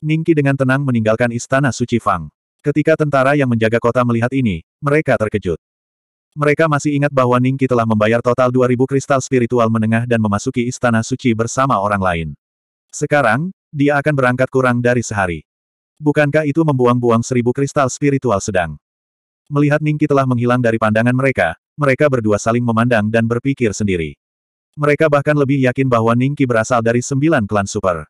Ningki dengan tenang meninggalkan istana suci Fang. Ketika tentara yang menjaga kota melihat ini, mereka terkejut. Mereka masih ingat bahwa Ningki telah membayar total 2000 kristal spiritual menengah dan memasuki istana suci bersama orang lain. Sekarang, dia akan berangkat kurang dari sehari. Bukankah itu membuang-buang seribu kristal spiritual sedang? Melihat Ningki telah menghilang dari pandangan mereka, mereka berdua saling memandang dan berpikir sendiri. Mereka bahkan lebih yakin bahwa Ningki berasal dari sembilan klan super.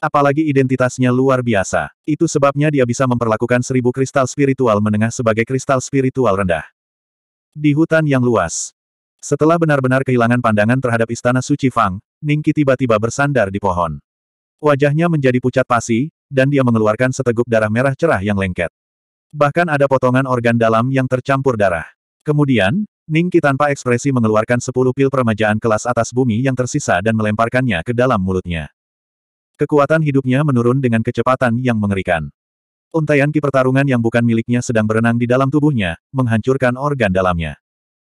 Apalagi identitasnya luar biasa. Itu sebabnya dia bisa memperlakukan seribu kristal spiritual menengah sebagai kristal spiritual rendah. Di hutan yang luas. Setelah benar-benar kehilangan pandangan terhadap istana suci Fang, Ningki tiba-tiba bersandar di pohon. Wajahnya menjadi pucat pasi, dan dia mengeluarkan seteguk darah merah cerah yang lengket. Bahkan ada potongan organ dalam yang tercampur darah. Kemudian, Ningki tanpa ekspresi mengeluarkan sepuluh pil permajaan kelas atas bumi yang tersisa dan melemparkannya ke dalam mulutnya. Kekuatan hidupnya menurun dengan kecepatan yang mengerikan. Untaian ki pertarungan yang bukan miliknya sedang berenang di dalam tubuhnya, menghancurkan organ dalamnya.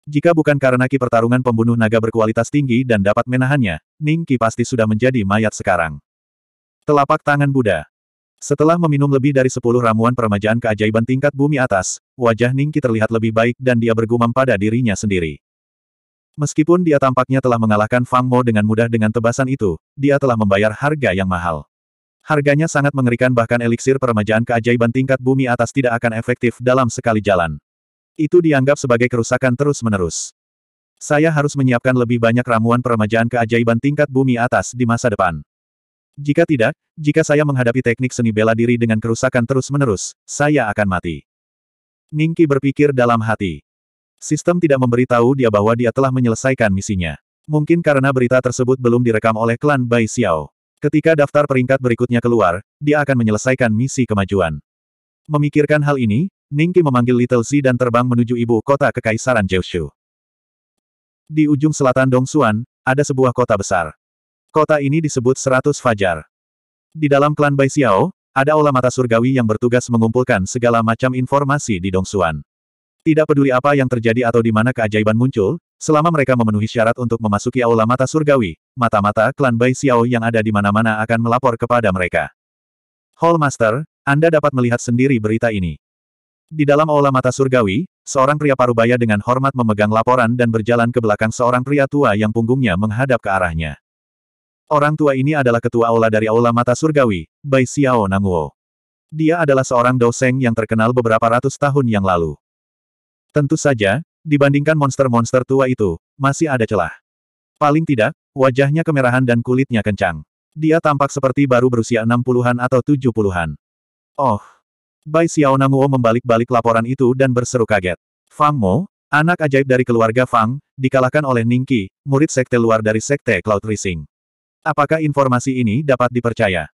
Jika bukan karena ki pertarungan pembunuh naga berkualitas tinggi dan dapat menahannya, Ning Ki pasti sudah menjadi mayat sekarang. Telapak tangan Buddha. Setelah meminum lebih dari sepuluh ramuan peremajaan keajaiban tingkat bumi atas, wajah Ning Ki terlihat lebih baik dan dia bergumam pada dirinya sendiri. Meskipun dia tampaknya telah mengalahkan Fang Mo dengan mudah dengan tebasan itu, dia telah membayar harga yang mahal. Harganya sangat mengerikan bahkan eliksir peremajaan keajaiban tingkat bumi atas tidak akan efektif dalam sekali jalan. Itu dianggap sebagai kerusakan terus-menerus. Saya harus menyiapkan lebih banyak ramuan peremajaan keajaiban tingkat bumi atas di masa depan. Jika tidak, jika saya menghadapi teknik seni bela diri dengan kerusakan terus-menerus, saya akan mati. Ningki berpikir dalam hati. Sistem tidak memberitahu dia bahwa dia telah menyelesaikan misinya. Mungkin karena berita tersebut belum direkam oleh klan Bai Xiao. Ketika daftar peringkat berikutnya keluar, dia akan menyelesaikan misi kemajuan. Memikirkan hal ini, Ningki memanggil Little Z dan terbang menuju ibu kota Kekaisaran Jiuzhu. Di ujung selatan Dongsuan, ada sebuah kota besar. Kota ini disebut Seratus Fajar. Di dalam klan Bai Xiao, ada olah mata surgawi yang bertugas mengumpulkan segala macam informasi di Dongsuan. Tidak peduli apa yang terjadi atau di mana keajaiban muncul, selama mereka memenuhi syarat untuk memasuki aula mata surgawi, mata-mata klan Bai Xiao yang ada di mana-mana akan melapor kepada mereka. Hall Master, Anda dapat melihat sendiri berita ini. Di dalam aula mata surgawi, seorang pria parubaya dengan hormat memegang laporan dan berjalan ke belakang seorang pria tua yang punggungnya menghadap ke arahnya. Orang tua ini adalah ketua aula dari aula mata surgawi, Bai Xiao Nanguo. Dia adalah seorang doseng yang terkenal beberapa ratus tahun yang lalu. Tentu saja, dibandingkan monster-monster tua itu, masih ada celah. Paling tidak, wajahnya kemerahan dan kulitnya kencang. Dia tampak seperti baru berusia 60-an atau 70-an. Oh! Bai Xiaonamuo membalik-balik laporan itu dan berseru kaget. Fang Mo, anak ajaib dari keluarga Fang, dikalahkan oleh Ningqi, murid sekte luar dari sekte Cloud Rising. Apakah informasi ini dapat dipercaya?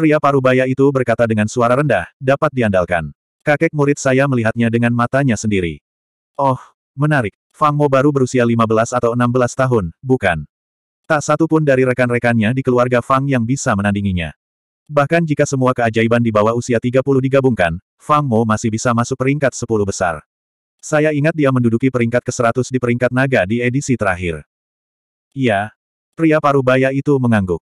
Pria parubaya itu berkata dengan suara rendah, dapat diandalkan. Kakek murid saya melihatnya dengan matanya sendiri. Oh, menarik. Fang Mo baru berusia 15 atau 16 tahun, bukan? Tak satu pun dari rekan-rekannya di keluarga Fang yang bisa menandinginya. Bahkan jika semua keajaiban di bawah usia 30 digabungkan, Fang Mo masih bisa masuk peringkat 10 besar. Saya ingat dia menduduki peringkat ke-100 di peringkat naga di edisi terakhir. Iya. Pria paruh baya itu mengangguk.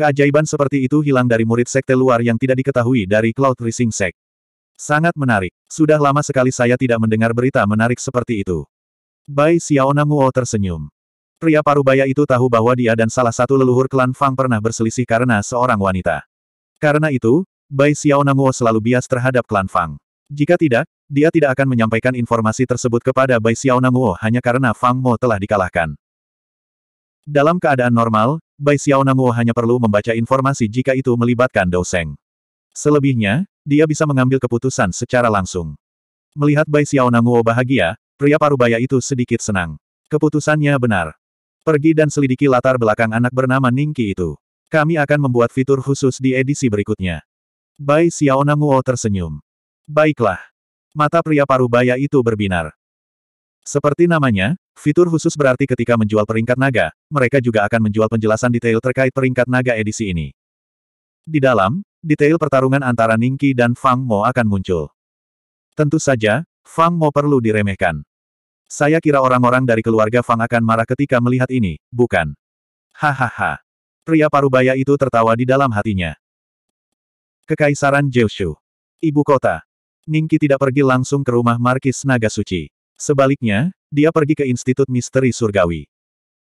Keajaiban seperti itu hilang dari murid sekte luar yang tidak diketahui dari Cloud Rising Sect. Sangat menarik. Sudah lama sekali saya tidak mendengar berita menarik seperti itu. Bai Xiaonanguo tersenyum. Pria parubaya itu tahu bahwa dia dan salah satu leluhur klan Fang pernah berselisih karena seorang wanita. Karena itu, Bai Xiaonanguo selalu bias terhadap klan Fang. Jika tidak, dia tidak akan menyampaikan informasi tersebut kepada Bai Xiaonanguo hanya karena Fang Mo telah dikalahkan. Dalam keadaan normal, Bai Xiaonanguo hanya perlu membaca informasi jika itu melibatkan Dou Seng. Selebihnya, dia bisa mengambil keputusan secara langsung. Melihat Bai Xiaonanguo bahagia, pria parubaya itu sedikit senang. Keputusannya benar. Pergi dan selidiki latar belakang anak bernama Ningki itu. Kami akan membuat fitur khusus di edisi berikutnya. Bai Xiaonanguo tersenyum. Baiklah. Mata pria parubaya itu berbinar. Seperti namanya, fitur khusus berarti ketika menjual peringkat naga, mereka juga akan menjual penjelasan detail terkait peringkat naga edisi ini. Di dalam, detail pertarungan antara Ningqi dan Fang Mo akan muncul. Tentu saja, Fang Mo perlu diremehkan. Saya kira orang-orang dari keluarga Fang akan marah ketika melihat ini, bukan? Hahaha. Pria parubaya itu tertawa di dalam hatinya. Kekaisaran Jeushu. Ibu kota. Ningqi tidak pergi langsung ke rumah Markis Naga Suci. Sebaliknya, dia pergi ke Institut Misteri Surgawi.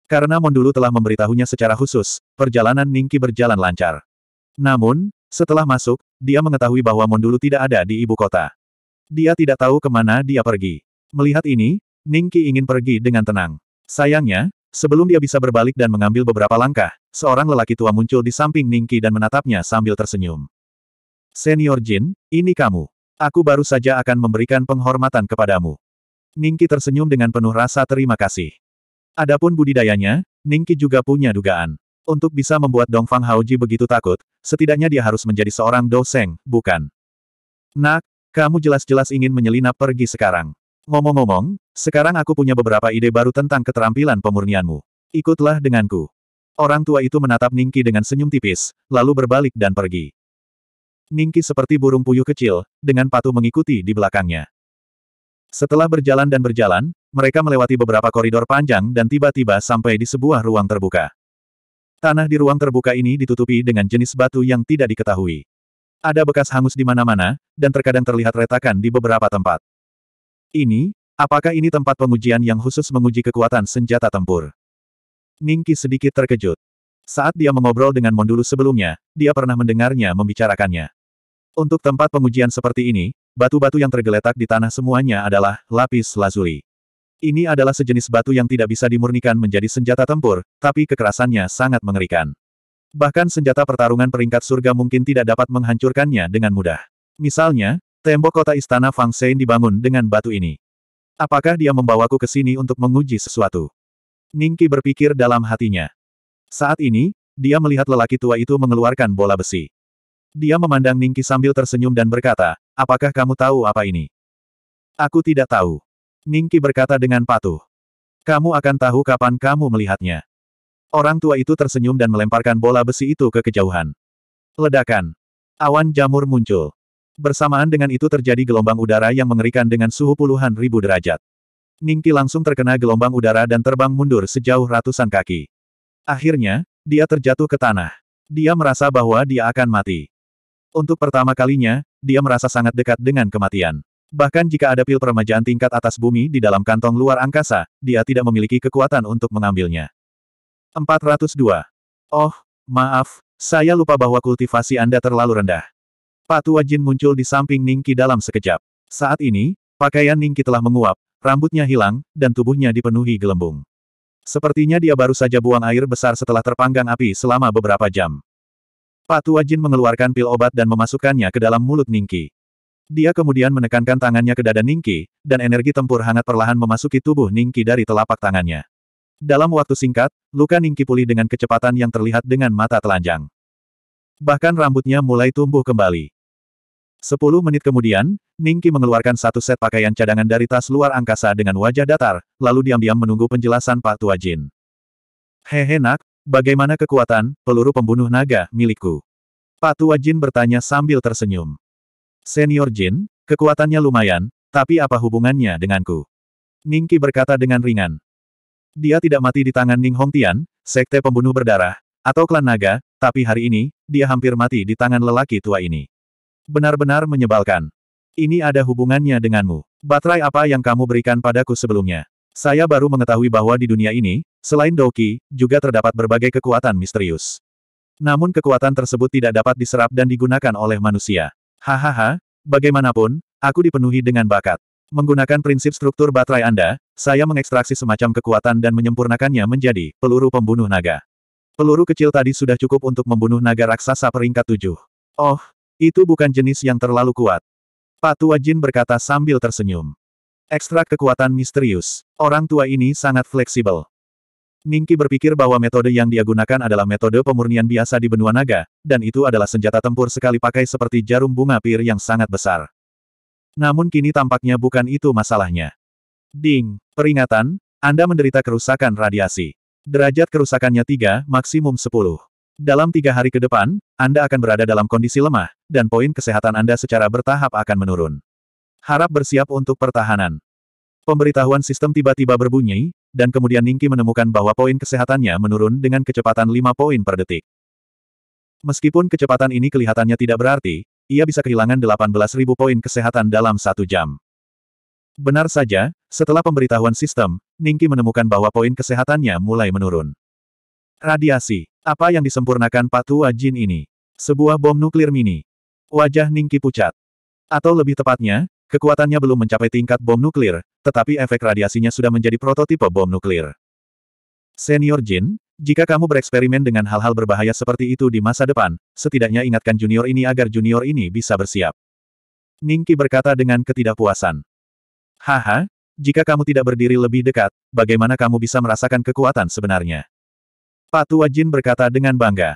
Karena Mondulu telah memberitahunya secara khusus, perjalanan Ningqi berjalan lancar. Namun, setelah masuk, dia mengetahui bahwa Mondulu tidak ada di ibu kota. Dia tidak tahu kemana dia pergi. Melihat ini, Ningki ingin pergi dengan tenang. Sayangnya, sebelum dia bisa berbalik dan mengambil beberapa langkah, seorang lelaki tua muncul di samping Ningki dan menatapnya sambil tersenyum. Senior Jin, ini kamu. Aku baru saja akan memberikan penghormatan kepadamu. Ningki tersenyum dengan penuh rasa terima kasih. Adapun budidayanya, Ningki juga punya dugaan. Untuk bisa membuat Dongfang Haoji begitu takut, setidaknya dia harus menjadi seorang doseng, bukan? Nak, kamu jelas-jelas ingin menyelinap pergi sekarang. Ngomong-ngomong, sekarang aku punya beberapa ide baru tentang keterampilan pemurnianmu. Ikutlah denganku. Orang tua itu menatap Ningki dengan senyum tipis, lalu berbalik dan pergi. Ningki seperti burung puyuh kecil, dengan patuh mengikuti di belakangnya. Setelah berjalan dan berjalan, mereka melewati beberapa koridor panjang dan tiba-tiba sampai di sebuah ruang terbuka. Tanah di ruang terbuka ini ditutupi dengan jenis batu yang tidak diketahui. Ada bekas hangus di mana-mana, dan terkadang terlihat retakan di beberapa tempat. Ini, apakah ini tempat pengujian yang khusus menguji kekuatan senjata tempur? Ningki sedikit terkejut. Saat dia mengobrol dengan Mondulu sebelumnya, dia pernah mendengarnya membicarakannya. Untuk tempat pengujian seperti ini, batu-batu yang tergeletak di tanah semuanya adalah lapis lazuli. Ini adalah sejenis batu yang tidak bisa dimurnikan menjadi senjata tempur, tapi kekerasannya sangat mengerikan. Bahkan senjata pertarungan peringkat surga mungkin tidak dapat menghancurkannya dengan mudah. Misalnya, tembok kota istana Fang Sein dibangun dengan batu ini. Apakah dia membawaku ke sini untuk menguji sesuatu? Ningki berpikir dalam hatinya. Saat ini, dia melihat lelaki tua itu mengeluarkan bola besi. Dia memandang Ningki sambil tersenyum dan berkata, apakah kamu tahu apa ini? Aku tidak tahu. Ningki berkata dengan patuh. Kamu akan tahu kapan kamu melihatnya. Orang tua itu tersenyum dan melemparkan bola besi itu ke kejauhan. Ledakan. Awan jamur muncul. Bersamaan dengan itu terjadi gelombang udara yang mengerikan dengan suhu puluhan ribu derajat. Ningki langsung terkena gelombang udara dan terbang mundur sejauh ratusan kaki. Akhirnya, dia terjatuh ke tanah. Dia merasa bahwa dia akan mati. Untuk pertama kalinya, dia merasa sangat dekat dengan kematian. Bahkan jika ada pil peremajaan tingkat atas bumi di dalam kantong luar angkasa, dia tidak memiliki kekuatan untuk mengambilnya. 402. Oh, maaf, saya lupa bahwa kultivasi Anda terlalu rendah. Patu Jin muncul di samping Ningki dalam sekejap. Saat ini, pakaian Ningki telah menguap, rambutnya hilang, dan tubuhnya dipenuhi gelembung. Sepertinya dia baru saja buang air besar setelah terpanggang api selama beberapa jam. Patu Jin mengeluarkan pil obat dan memasukkannya ke dalam mulut Ningki. Dia kemudian menekankan tangannya ke dada Ningki, dan energi tempur hangat perlahan memasuki tubuh Ningki dari telapak tangannya. Dalam waktu singkat, luka Ningki pulih dengan kecepatan yang terlihat dengan mata telanjang. Bahkan rambutnya mulai tumbuh kembali. Sepuluh menit kemudian, Ningki mengeluarkan satu set pakaian cadangan dari tas luar angkasa dengan wajah datar, lalu diam-diam menunggu penjelasan Pak Tua Jin. Hehe nak, bagaimana kekuatan, peluru pembunuh naga, milikku? Pak Tua Jin bertanya sambil tersenyum. Senior Jin, kekuatannya lumayan, tapi apa hubungannya denganku? Ningki berkata dengan ringan. Dia tidak mati di tangan Ning Hongtian, sekte pembunuh berdarah, atau klan naga, tapi hari ini, dia hampir mati di tangan lelaki tua ini. Benar-benar menyebalkan. Ini ada hubungannya denganmu. Baterai apa yang kamu berikan padaku sebelumnya? Saya baru mengetahui bahwa di dunia ini, selain Doki, juga terdapat berbagai kekuatan misterius. Namun kekuatan tersebut tidak dapat diserap dan digunakan oleh manusia. Hahaha, bagaimanapun, aku dipenuhi dengan bakat. Menggunakan prinsip struktur baterai Anda, saya mengekstraksi semacam kekuatan dan menyempurnakannya menjadi peluru pembunuh naga. Peluru kecil tadi sudah cukup untuk membunuh naga raksasa peringkat tujuh. Oh, itu bukan jenis yang terlalu kuat. Pak tua Jin berkata sambil tersenyum. Ekstrak kekuatan misterius. Orang tua ini sangat fleksibel. Ningki berpikir bahwa metode yang dia gunakan adalah metode pemurnian biasa di benua naga, dan itu adalah senjata tempur sekali pakai seperti jarum bunga pir yang sangat besar. Namun kini tampaknya bukan itu masalahnya. Ding, peringatan, Anda menderita kerusakan radiasi. Derajat kerusakannya 3, maksimum 10. Dalam tiga hari ke depan, Anda akan berada dalam kondisi lemah, dan poin kesehatan Anda secara bertahap akan menurun. Harap bersiap untuk pertahanan. Pemberitahuan sistem tiba-tiba berbunyi, dan kemudian Ningki menemukan bahwa poin kesehatannya menurun dengan kecepatan 5 poin per detik. Meskipun kecepatan ini kelihatannya tidak berarti, ia bisa kehilangan 18.000 poin kesehatan dalam satu jam. Benar saja, setelah pemberitahuan sistem, Ningki menemukan bahwa poin kesehatannya mulai menurun. Radiasi. Apa yang disempurnakan Patua Jin ini? Sebuah bom nuklir mini. Wajah Ningki pucat. Atau lebih tepatnya, Kekuatannya belum mencapai tingkat bom nuklir, tetapi efek radiasinya sudah menjadi prototipe bom nuklir. Senior Jin, jika kamu bereksperimen dengan hal-hal berbahaya seperti itu di masa depan, setidaknya ingatkan junior ini agar junior ini bisa bersiap. Ningki berkata dengan ketidakpuasan. Haha, jika kamu tidak berdiri lebih dekat, bagaimana kamu bisa merasakan kekuatan sebenarnya? Pak tua Jin berkata dengan bangga.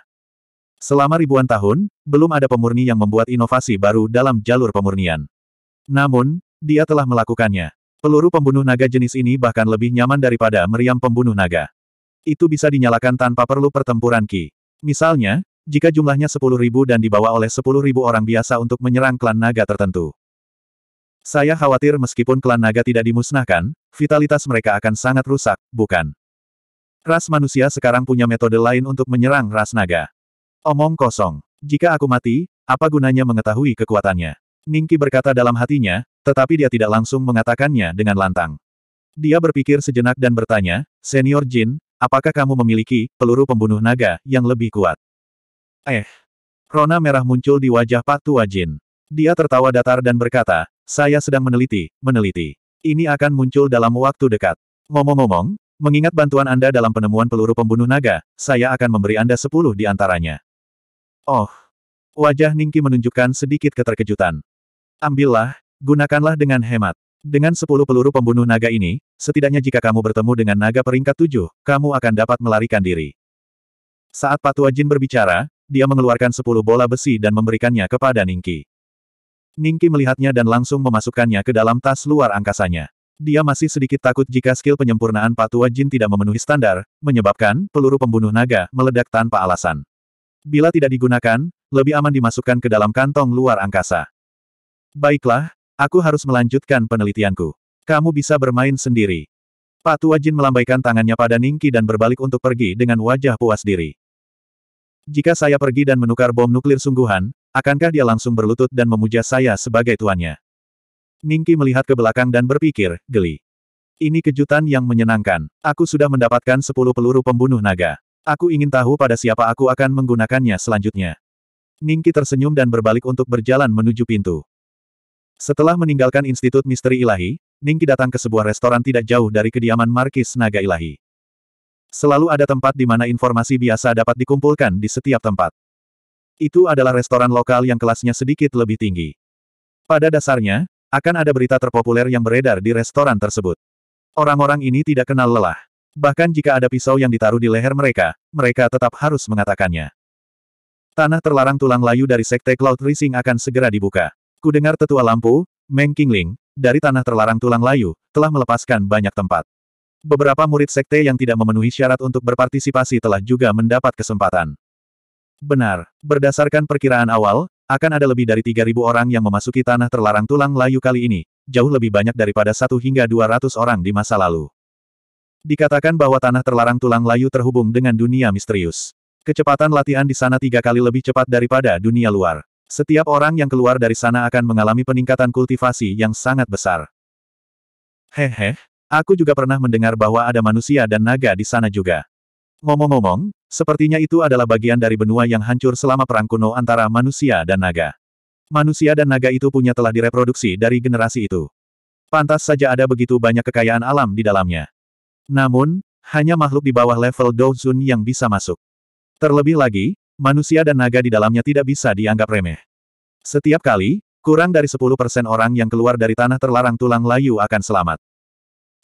Selama ribuan tahun, belum ada pemurni yang membuat inovasi baru dalam jalur pemurnian. Namun, dia telah melakukannya. Peluru pembunuh naga jenis ini bahkan lebih nyaman daripada meriam pembunuh naga. Itu bisa dinyalakan tanpa perlu pertempuran Ki. Misalnya, jika jumlahnya 10.000 dan dibawa oleh 10.000 orang biasa untuk menyerang klan naga tertentu. Saya khawatir meskipun klan naga tidak dimusnahkan, vitalitas mereka akan sangat rusak, bukan? Ras manusia sekarang punya metode lain untuk menyerang ras naga. Omong kosong. Jika aku mati, apa gunanya mengetahui kekuatannya? Ningki berkata dalam hatinya, tetapi dia tidak langsung mengatakannya dengan lantang. Dia berpikir sejenak dan bertanya, Senior Jin, apakah kamu memiliki peluru pembunuh naga yang lebih kuat? Eh. Rona merah muncul di wajah Pak Tua Jin. Dia tertawa datar dan berkata, saya sedang meneliti, meneliti. Ini akan muncul dalam waktu dekat. Ngomong-ngomong, mengingat bantuan Anda dalam penemuan peluru pembunuh naga, saya akan memberi Anda sepuluh di antaranya. Oh. Wajah Ningki menunjukkan sedikit keterkejutan. Ambillah, gunakanlah dengan hemat. Dengan sepuluh peluru pembunuh naga ini, setidaknya jika kamu bertemu dengan naga peringkat tujuh, kamu akan dapat melarikan diri. Saat Patua Jin berbicara, dia mengeluarkan sepuluh bola besi dan memberikannya kepada Ningki. Ningki melihatnya dan langsung memasukkannya ke dalam tas luar angkasanya. Dia masih sedikit takut jika skill penyempurnaan Patua Jin tidak memenuhi standar, menyebabkan peluru pembunuh naga meledak tanpa alasan. Bila tidak digunakan, lebih aman dimasukkan ke dalam kantong luar angkasa. Baiklah, aku harus melanjutkan penelitianku. Kamu bisa bermain sendiri. Pak Tua Jin melambaikan tangannya pada Ningki dan berbalik untuk pergi dengan wajah puas diri. Jika saya pergi dan menukar bom nuklir sungguhan, akankah dia langsung berlutut dan memuja saya sebagai tuannya? Ningki melihat ke belakang dan berpikir, geli. Ini kejutan yang menyenangkan. Aku sudah mendapatkan sepuluh peluru pembunuh naga. Aku ingin tahu pada siapa aku akan menggunakannya selanjutnya. Ningki tersenyum dan berbalik untuk berjalan menuju pintu. Setelah meninggalkan Institut Misteri Ilahi, Ningki datang ke sebuah restoran tidak jauh dari kediaman Markis Naga Ilahi. Selalu ada tempat di mana informasi biasa dapat dikumpulkan di setiap tempat. Itu adalah restoran lokal yang kelasnya sedikit lebih tinggi. Pada dasarnya, akan ada berita terpopuler yang beredar di restoran tersebut. Orang-orang ini tidak kenal lelah. Bahkan jika ada pisau yang ditaruh di leher mereka, mereka tetap harus mengatakannya. Tanah terlarang tulang layu dari Sekte Cloud Rising akan segera dibuka. Ku dengar tetua lampu, Meng Qingling, dari tanah terlarang tulang layu, telah melepaskan banyak tempat. Beberapa murid sekte yang tidak memenuhi syarat untuk berpartisipasi telah juga mendapat kesempatan. Benar, berdasarkan perkiraan awal, akan ada lebih dari 3.000 orang yang memasuki tanah terlarang tulang layu kali ini, jauh lebih banyak daripada satu hingga 200 orang di masa lalu. Dikatakan bahwa tanah terlarang tulang layu terhubung dengan dunia misterius. Kecepatan latihan di sana tiga kali lebih cepat daripada dunia luar. Setiap orang yang keluar dari sana akan mengalami peningkatan kultivasi yang sangat besar. Hehe, aku juga pernah mendengar bahwa ada manusia dan naga di sana juga. Ngomong-ngomong, sepertinya itu adalah bagian dari benua yang hancur selama perang kuno antara manusia dan naga. Manusia dan naga itu punya telah direproduksi dari generasi itu. Pantas saja ada begitu banyak kekayaan alam di dalamnya. Namun, hanya makhluk di bawah level Douzun yang bisa masuk. Terlebih lagi, manusia dan naga di dalamnya tidak bisa dianggap remeh. Setiap kali, kurang dari 10% orang yang keluar dari tanah terlarang tulang layu akan selamat.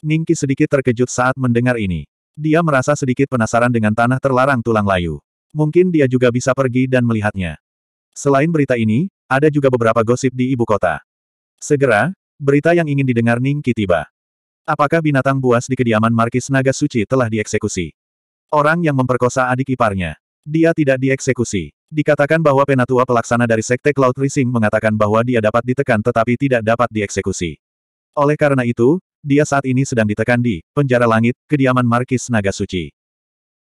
Ningki sedikit terkejut saat mendengar ini. Dia merasa sedikit penasaran dengan tanah terlarang tulang layu. Mungkin dia juga bisa pergi dan melihatnya. Selain berita ini, ada juga beberapa gosip di ibu kota. Segera, berita yang ingin didengar Ningki tiba. Apakah binatang buas di kediaman Markis Naga Suci telah dieksekusi? Orang yang memperkosa adik iparnya. Dia tidak dieksekusi. Dikatakan bahwa penatua pelaksana dari Sekte Cloud Rising mengatakan bahwa dia dapat ditekan tetapi tidak dapat dieksekusi. Oleh karena itu, dia saat ini sedang ditekan di penjara langit, kediaman Markis Naga Suci.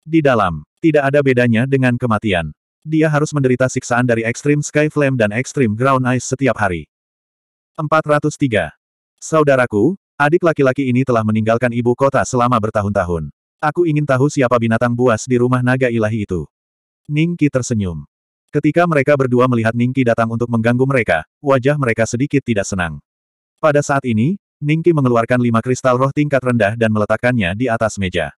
Di dalam, tidak ada bedanya dengan kematian. Dia harus menderita siksaan dari Extreme Sky Flame dan Extreme Ground Ice setiap hari. 403. Saudaraku, adik laki-laki ini telah meninggalkan ibu kota selama bertahun-tahun. Aku ingin tahu siapa binatang buas di rumah naga ilahi itu. Ningki tersenyum. Ketika mereka berdua melihat Ningki datang untuk mengganggu mereka, wajah mereka sedikit tidak senang. Pada saat ini, Ningki mengeluarkan lima kristal roh tingkat rendah dan meletakkannya di atas meja.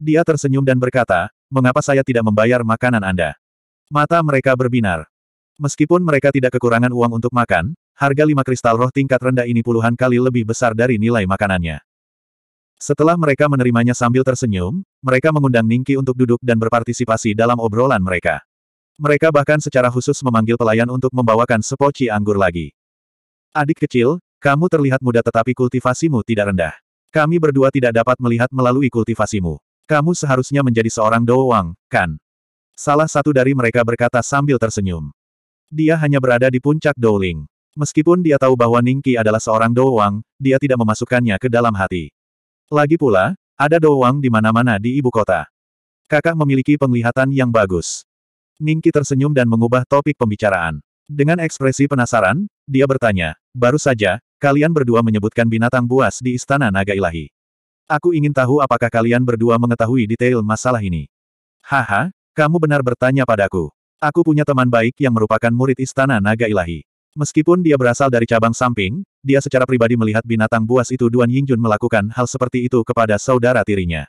Dia tersenyum dan berkata, mengapa saya tidak membayar makanan Anda? Mata mereka berbinar. Meskipun mereka tidak kekurangan uang untuk makan, harga lima kristal roh tingkat rendah ini puluhan kali lebih besar dari nilai makanannya. Setelah mereka menerimanya sambil tersenyum, mereka mengundang Ningki untuk duduk dan berpartisipasi dalam obrolan mereka. Mereka bahkan secara khusus memanggil pelayan untuk membawakan sepoci anggur lagi. Adik kecil, kamu terlihat muda tetapi kultivasimu tidak rendah. Kami berdua tidak dapat melihat melalui kultivasimu. Kamu seharusnya menjadi seorang doang, kan? Salah satu dari mereka berkata sambil tersenyum. Dia hanya berada di puncak Douling. Meskipun dia tahu bahwa Ningki adalah seorang doang, dia tidak memasukkannya ke dalam hati. Lagi pula, ada doang di mana-mana di ibu kota. Kakak memiliki penglihatan yang bagus. Ningki tersenyum dan mengubah topik pembicaraan. Dengan ekspresi penasaran, dia bertanya, baru saja, kalian berdua menyebutkan binatang buas di Istana Naga Ilahi. Aku ingin tahu apakah kalian berdua mengetahui detail masalah ini. Haha, kamu benar bertanya padaku. Aku punya teman baik yang merupakan murid Istana Naga Ilahi. Meskipun dia berasal dari cabang samping, dia secara pribadi melihat binatang buas itu Duan Yingjun melakukan hal seperti itu kepada saudara tirinya.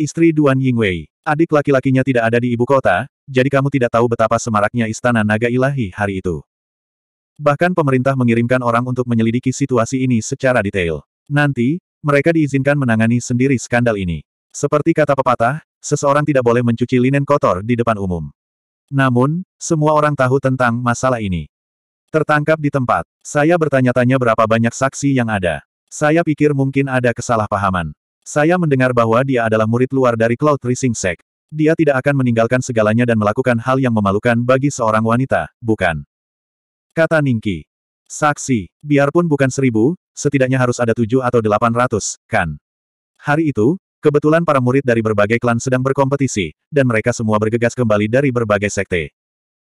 Istri Duan Yingwei, adik laki-lakinya tidak ada di ibu kota, jadi kamu tidak tahu betapa semaraknya istana naga ilahi hari itu. Bahkan pemerintah mengirimkan orang untuk menyelidiki situasi ini secara detail. Nanti, mereka diizinkan menangani sendiri skandal ini. Seperti kata pepatah, seseorang tidak boleh mencuci linen kotor di depan umum. Namun, semua orang tahu tentang masalah ini. Tertangkap di tempat. Saya bertanya-tanya berapa banyak saksi yang ada. Saya pikir mungkin ada kesalahpahaman. Saya mendengar bahwa dia adalah murid luar dari Cloud Rising Sect. Dia tidak akan meninggalkan segalanya dan melakukan hal yang memalukan bagi seorang wanita, bukan? Kata Ningki. Saksi, biarpun bukan seribu, setidaknya harus ada tujuh atau delapan ratus, kan? Hari itu, Kebetulan para murid dari berbagai klan sedang berkompetisi, dan mereka semua bergegas kembali dari berbagai sekte.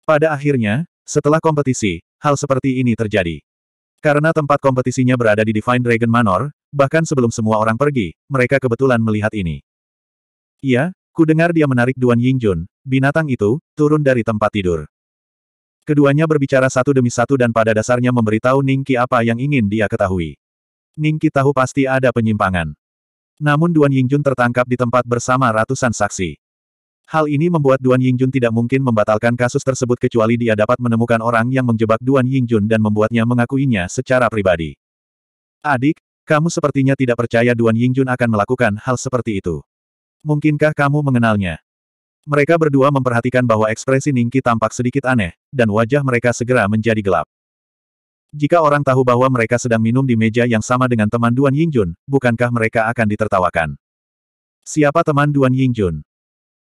Pada akhirnya, setelah kompetisi, hal seperti ini terjadi. Karena tempat kompetisinya berada di Divine Dragon Manor, bahkan sebelum semua orang pergi, mereka kebetulan melihat ini. Iya, ku dengar dia menarik Duan Yingjun, binatang itu, turun dari tempat tidur. Keduanya berbicara satu demi satu dan pada dasarnya memberitahu Ningki apa yang ingin dia ketahui. Ningki tahu pasti ada penyimpangan. Namun Duan Yingjun tertangkap di tempat bersama ratusan saksi. Hal ini membuat Duan Yingjun tidak mungkin membatalkan kasus tersebut kecuali dia dapat menemukan orang yang menjebak Duan Yingjun dan membuatnya mengakuinya secara pribadi. Adik, kamu sepertinya tidak percaya Duan Yingjun akan melakukan hal seperti itu. Mungkinkah kamu mengenalnya? Mereka berdua memperhatikan bahwa ekspresi Ningki tampak sedikit aneh, dan wajah mereka segera menjadi gelap. Jika orang tahu bahwa mereka sedang minum di meja yang sama dengan teman Duan Yingjun, bukankah mereka akan ditertawakan? Siapa teman Duan Yingjun?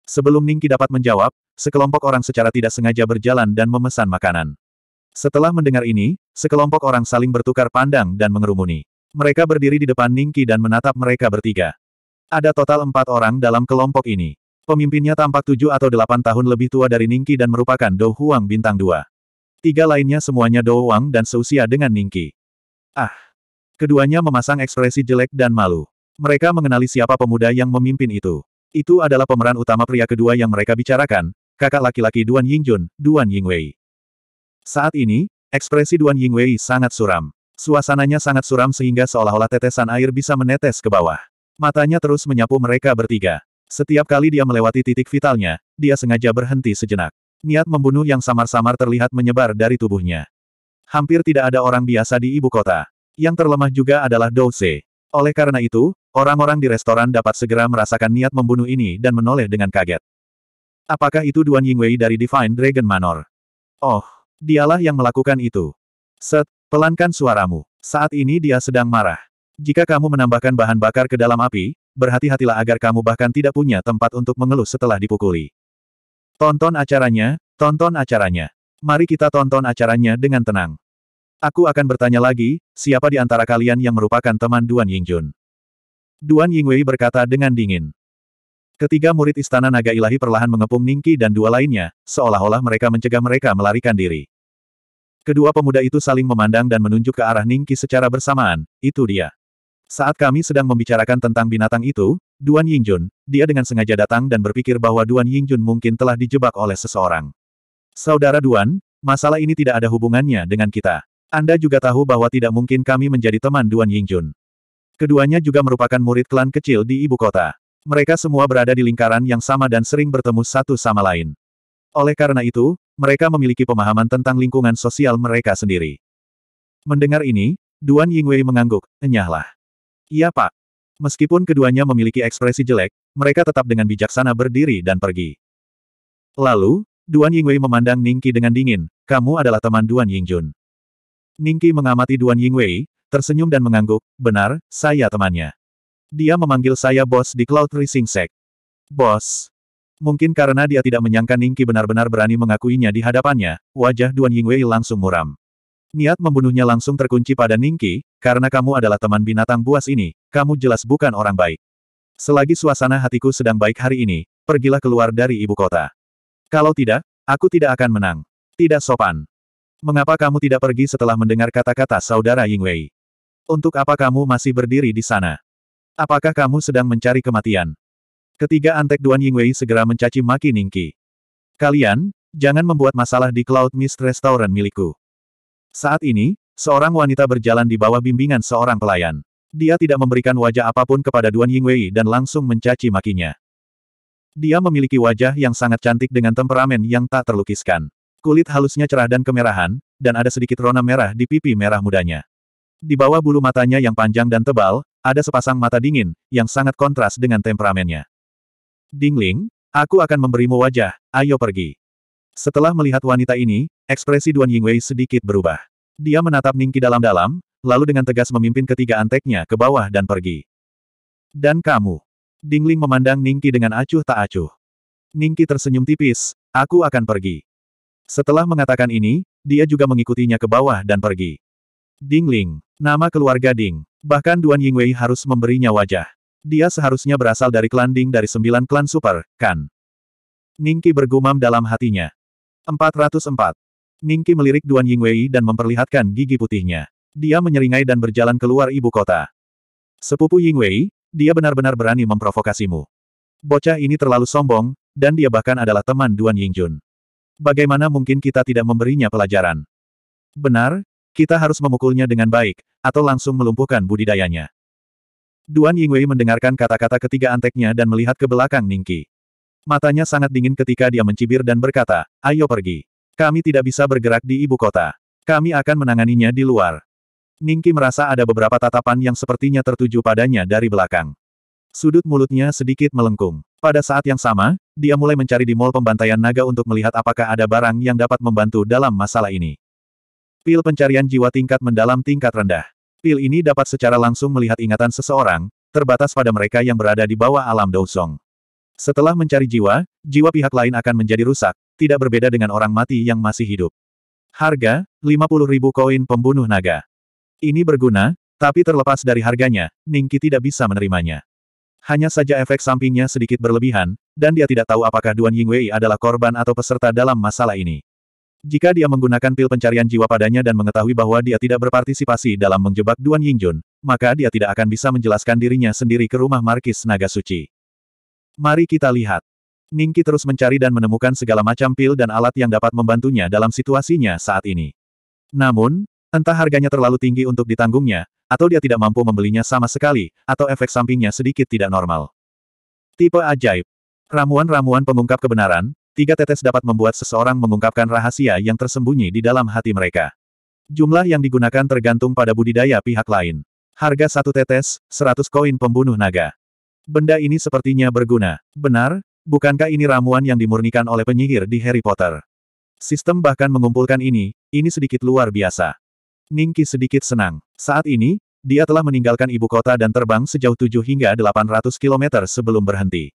Sebelum Ningki dapat menjawab, sekelompok orang secara tidak sengaja berjalan dan memesan makanan. Setelah mendengar ini, sekelompok orang saling bertukar pandang dan mengerumuni. Mereka berdiri di depan Ningki dan menatap mereka bertiga. Ada total empat orang dalam kelompok ini. Pemimpinnya tampak tujuh atau delapan tahun lebih tua dari Ningki dan merupakan Dou Huang bintang dua. Tiga lainnya semuanya Dou Huang dan seusia dengan Ningki. Ah! Keduanya memasang ekspresi jelek dan malu. Mereka mengenali siapa pemuda yang memimpin itu. Itu adalah pemeran utama pria kedua yang mereka bicarakan, kakak laki-laki Duan Yingjun, Duan Yingwei. Saat ini, ekspresi Duan Yingwei sangat suram. Suasananya sangat suram sehingga seolah-olah tetesan air bisa menetes ke bawah. Matanya terus menyapu mereka bertiga. Setiap kali dia melewati titik vitalnya, dia sengaja berhenti sejenak. Niat membunuh yang samar-samar terlihat menyebar dari tubuhnya. Hampir tidak ada orang biasa di ibu kota. Yang terlemah juga adalah Dou Oleh karena itu, Orang-orang di restoran dapat segera merasakan niat membunuh ini dan menoleh dengan kaget. Apakah itu Duan Yingwei dari Divine Dragon Manor? Oh, dialah yang melakukan itu. Set, pelankan suaramu. Saat ini dia sedang marah. Jika kamu menambahkan bahan bakar ke dalam api, berhati-hatilah agar kamu bahkan tidak punya tempat untuk mengeluh setelah dipukuli. Tonton acaranya, tonton acaranya. Mari kita tonton acaranya dengan tenang. Aku akan bertanya lagi, siapa di antara kalian yang merupakan teman Duan Yingjun? Duan Yingwei berkata dengan dingin. Ketiga murid Istana Naga Ilahi perlahan mengepung Ningki dan dua lainnya, seolah-olah mereka mencegah mereka melarikan diri. Kedua pemuda itu saling memandang dan menunjuk ke arah Ningki secara bersamaan, itu dia. Saat kami sedang membicarakan tentang binatang itu, Duan Yingjun, dia dengan sengaja datang dan berpikir bahwa Duan Yingjun mungkin telah dijebak oleh seseorang. Saudara Duan, masalah ini tidak ada hubungannya dengan kita. Anda juga tahu bahwa tidak mungkin kami menjadi teman Duan Yingjun. Keduanya juga merupakan murid klan kecil di ibu kota. Mereka semua berada di lingkaran yang sama dan sering bertemu satu sama lain. Oleh karena itu, mereka memiliki pemahaman tentang lingkungan sosial mereka sendiri. Mendengar ini, Duan Yingwei mengangguk, enyahlah. Iya pak. Meskipun keduanya memiliki ekspresi jelek, mereka tetap dengan bijaksana berdiri dan pergi. Lalu, Duan Yingwei memandang Ningqi dengan dingin, kamu adalah teman Duan Yingjun. Ningqi mengamati Duan Yingwei, tersenyum dan mengangguk, benar, saya temannya. Dia memanggil saya bos di Cloud Rising Sect. Bos. Mungkin karena dia tidak menyangka Ningki benar-benar berani mengakuinya di hadapannya, wajah Duan Yingwei langsung muram. Niat membunuhnya langsung terkunci pada Ningki, karena kamu adalah teman binatang buas ini, kamu jelas bukan orang baik. Selagi suasana hatiku sedang baik hari ini, pergilah keluar dari ibu kota. Kalau tidak, aku tidak akan menang. Tidak sopan. Mengapa kamu tidak pergi setelah mendengar kata-kata saudara Yingwei? Untuk apa kamu masih berdiri di sana? Apakah kamu sedang mencari kematian? Ketiga antek Duan Yingwei segera mencaci maki Ningki. Kalian, jangan membuat masalah di Cloud Mist Restaurant milikku. Saat ini, seorang wanita berjalan di bawah bimbingan seorang pelayan. Dia tidak memberikan wajah apapun kepada Duan Yingwei dan langsung mencaci makinya. Dia memiliki wajah yang sangat cantik dengan temperamen yang tak terlukiskan. Kulit halusnya cerah dan kemerahan, dan ada sedikit rona merah di pipi merah mudanya. Di bawah bulu matanya yang panjang dan tebal, ada sepasang mata dingin, yang sangat kontras dengan temperamennya. Dingling, aku akan memberimu wajah, ayo pergi. Setelah melihat wanita ini, ekspresi Duan Yingwei sedikit berubah. Dia menatap Ningki dalam-dalam, lalu dengan tegas memimpin ketiga anteknya ke bawah dan pergi. Dan kamu. Dingling memandang Ningki dengan acuh tak acuh. Ningki tersenyum tipis, aku akan pergi. Setelah mengatakan ini, dia juga mengikutinya ke bawah dan pergi. Ding Ling. Nama keluarga Ding. Bahkan Duan Yingwei harus memberinya wajah. Dia seharusnya berasal dari klan Ding dari sembilan klan super, kan? Ningki bergumam dalam hatinya. 404. Ningki melirik Duan Yingwei dan memperlihatkan gigi putihnya. Dia menyeringai dan berjalan keluar ibu kota. Sepupu Yingwei, dia benar-benar berani memprovokasimu. Bocah ini terlalu sombong, dan dia bahkan adalah teman Duan Yingjun. Bagaimana mungkin kita tidak memberinya pelajaran? Benar, kita harus memukulnya dengan baik, atau langsung melumpuhkan budidayanya. Duan Yingwei mendengarkan kata-kata ketiga anteknya dan melihat ke belakang Ningki. Matanya sangat dingin ketika dia mencibir dan berkata, ayo pergi. Kami tidak bisa bergerak di ibu kota. Kami akan menanganinya di luar. Ningki merasa ada beberapa tatapan yang sepertinya tertuju padanya dari belakang. Sudut mulutnya sedikit melengkung. Pada saat yang sama, dia mulai mencari di mal pembantaian naga untuk melihat apakah ada barang yang dapat membantu dalam masalah ini. Pil pencarian jiwa tingkat mendalam tingkat rendah. Pil ini dapat secara langsung melihat ingatan seseorang, terbatas pada mereka yang berada di bawah alam dousong. Setelah mencari jiwa, jiwa pihak lain akan menjadi rusak, tidak berbeda dengan orang mati yang masih hidup. Harga, ribu koin pembunuh naga. Ini berguna, tapi terlepas dari harganya, Ningki tidak bisa menerimanya. Hanya saja efek sampingnya sedikit berlebihan, dan dia tidak tahu apakah Duan Yingwei adalah korban atau peserta dalam masalah ini. Jika dia menggunakan pil pencarian jiwa padanya dan mengetahui bahwa dia tidak berpartisipasi dalam menjebak Duan Yingjun, maka dia tidak akan bisa menjelaskan dirinya sendiri ke rumah Markis Naga Suci. Mari kita lihat. Ningki terus mencari dan menemukan segala macam pil dan alat yang dapat membantunya dalam situasinya saat ini. Namun, entah harganya terlalu tinggi untuk ditanggungnya, atau dia tidak mampu membelinya sama sekali, atau efek sampingnya sedikit tidak normal. Tipe ajaib. Ramuan-ramuan pengungkap kebenaran, Tiga tetes dapat membuat seseorang mengungkapkan rahasia yang tersembunyi di dalam hati mereka. Jumlah yang digunakan tergantung pada budidaya pihak lain. Harga satu tetes, 100 koin pembunuh naga. Benda ini sepertinya berguna. Benar, bukankah ini ramuan yang dimurnikan oleh penyihir di Harry Potter? Sistem bahkan mengumpulkan ini, ini sedikit luar biasa. Ningki sedikit senang. Saat ini, dia telah meninggalkan ibu kota dan terbang sejauh 7 hingga 800 km sebelum berhenti.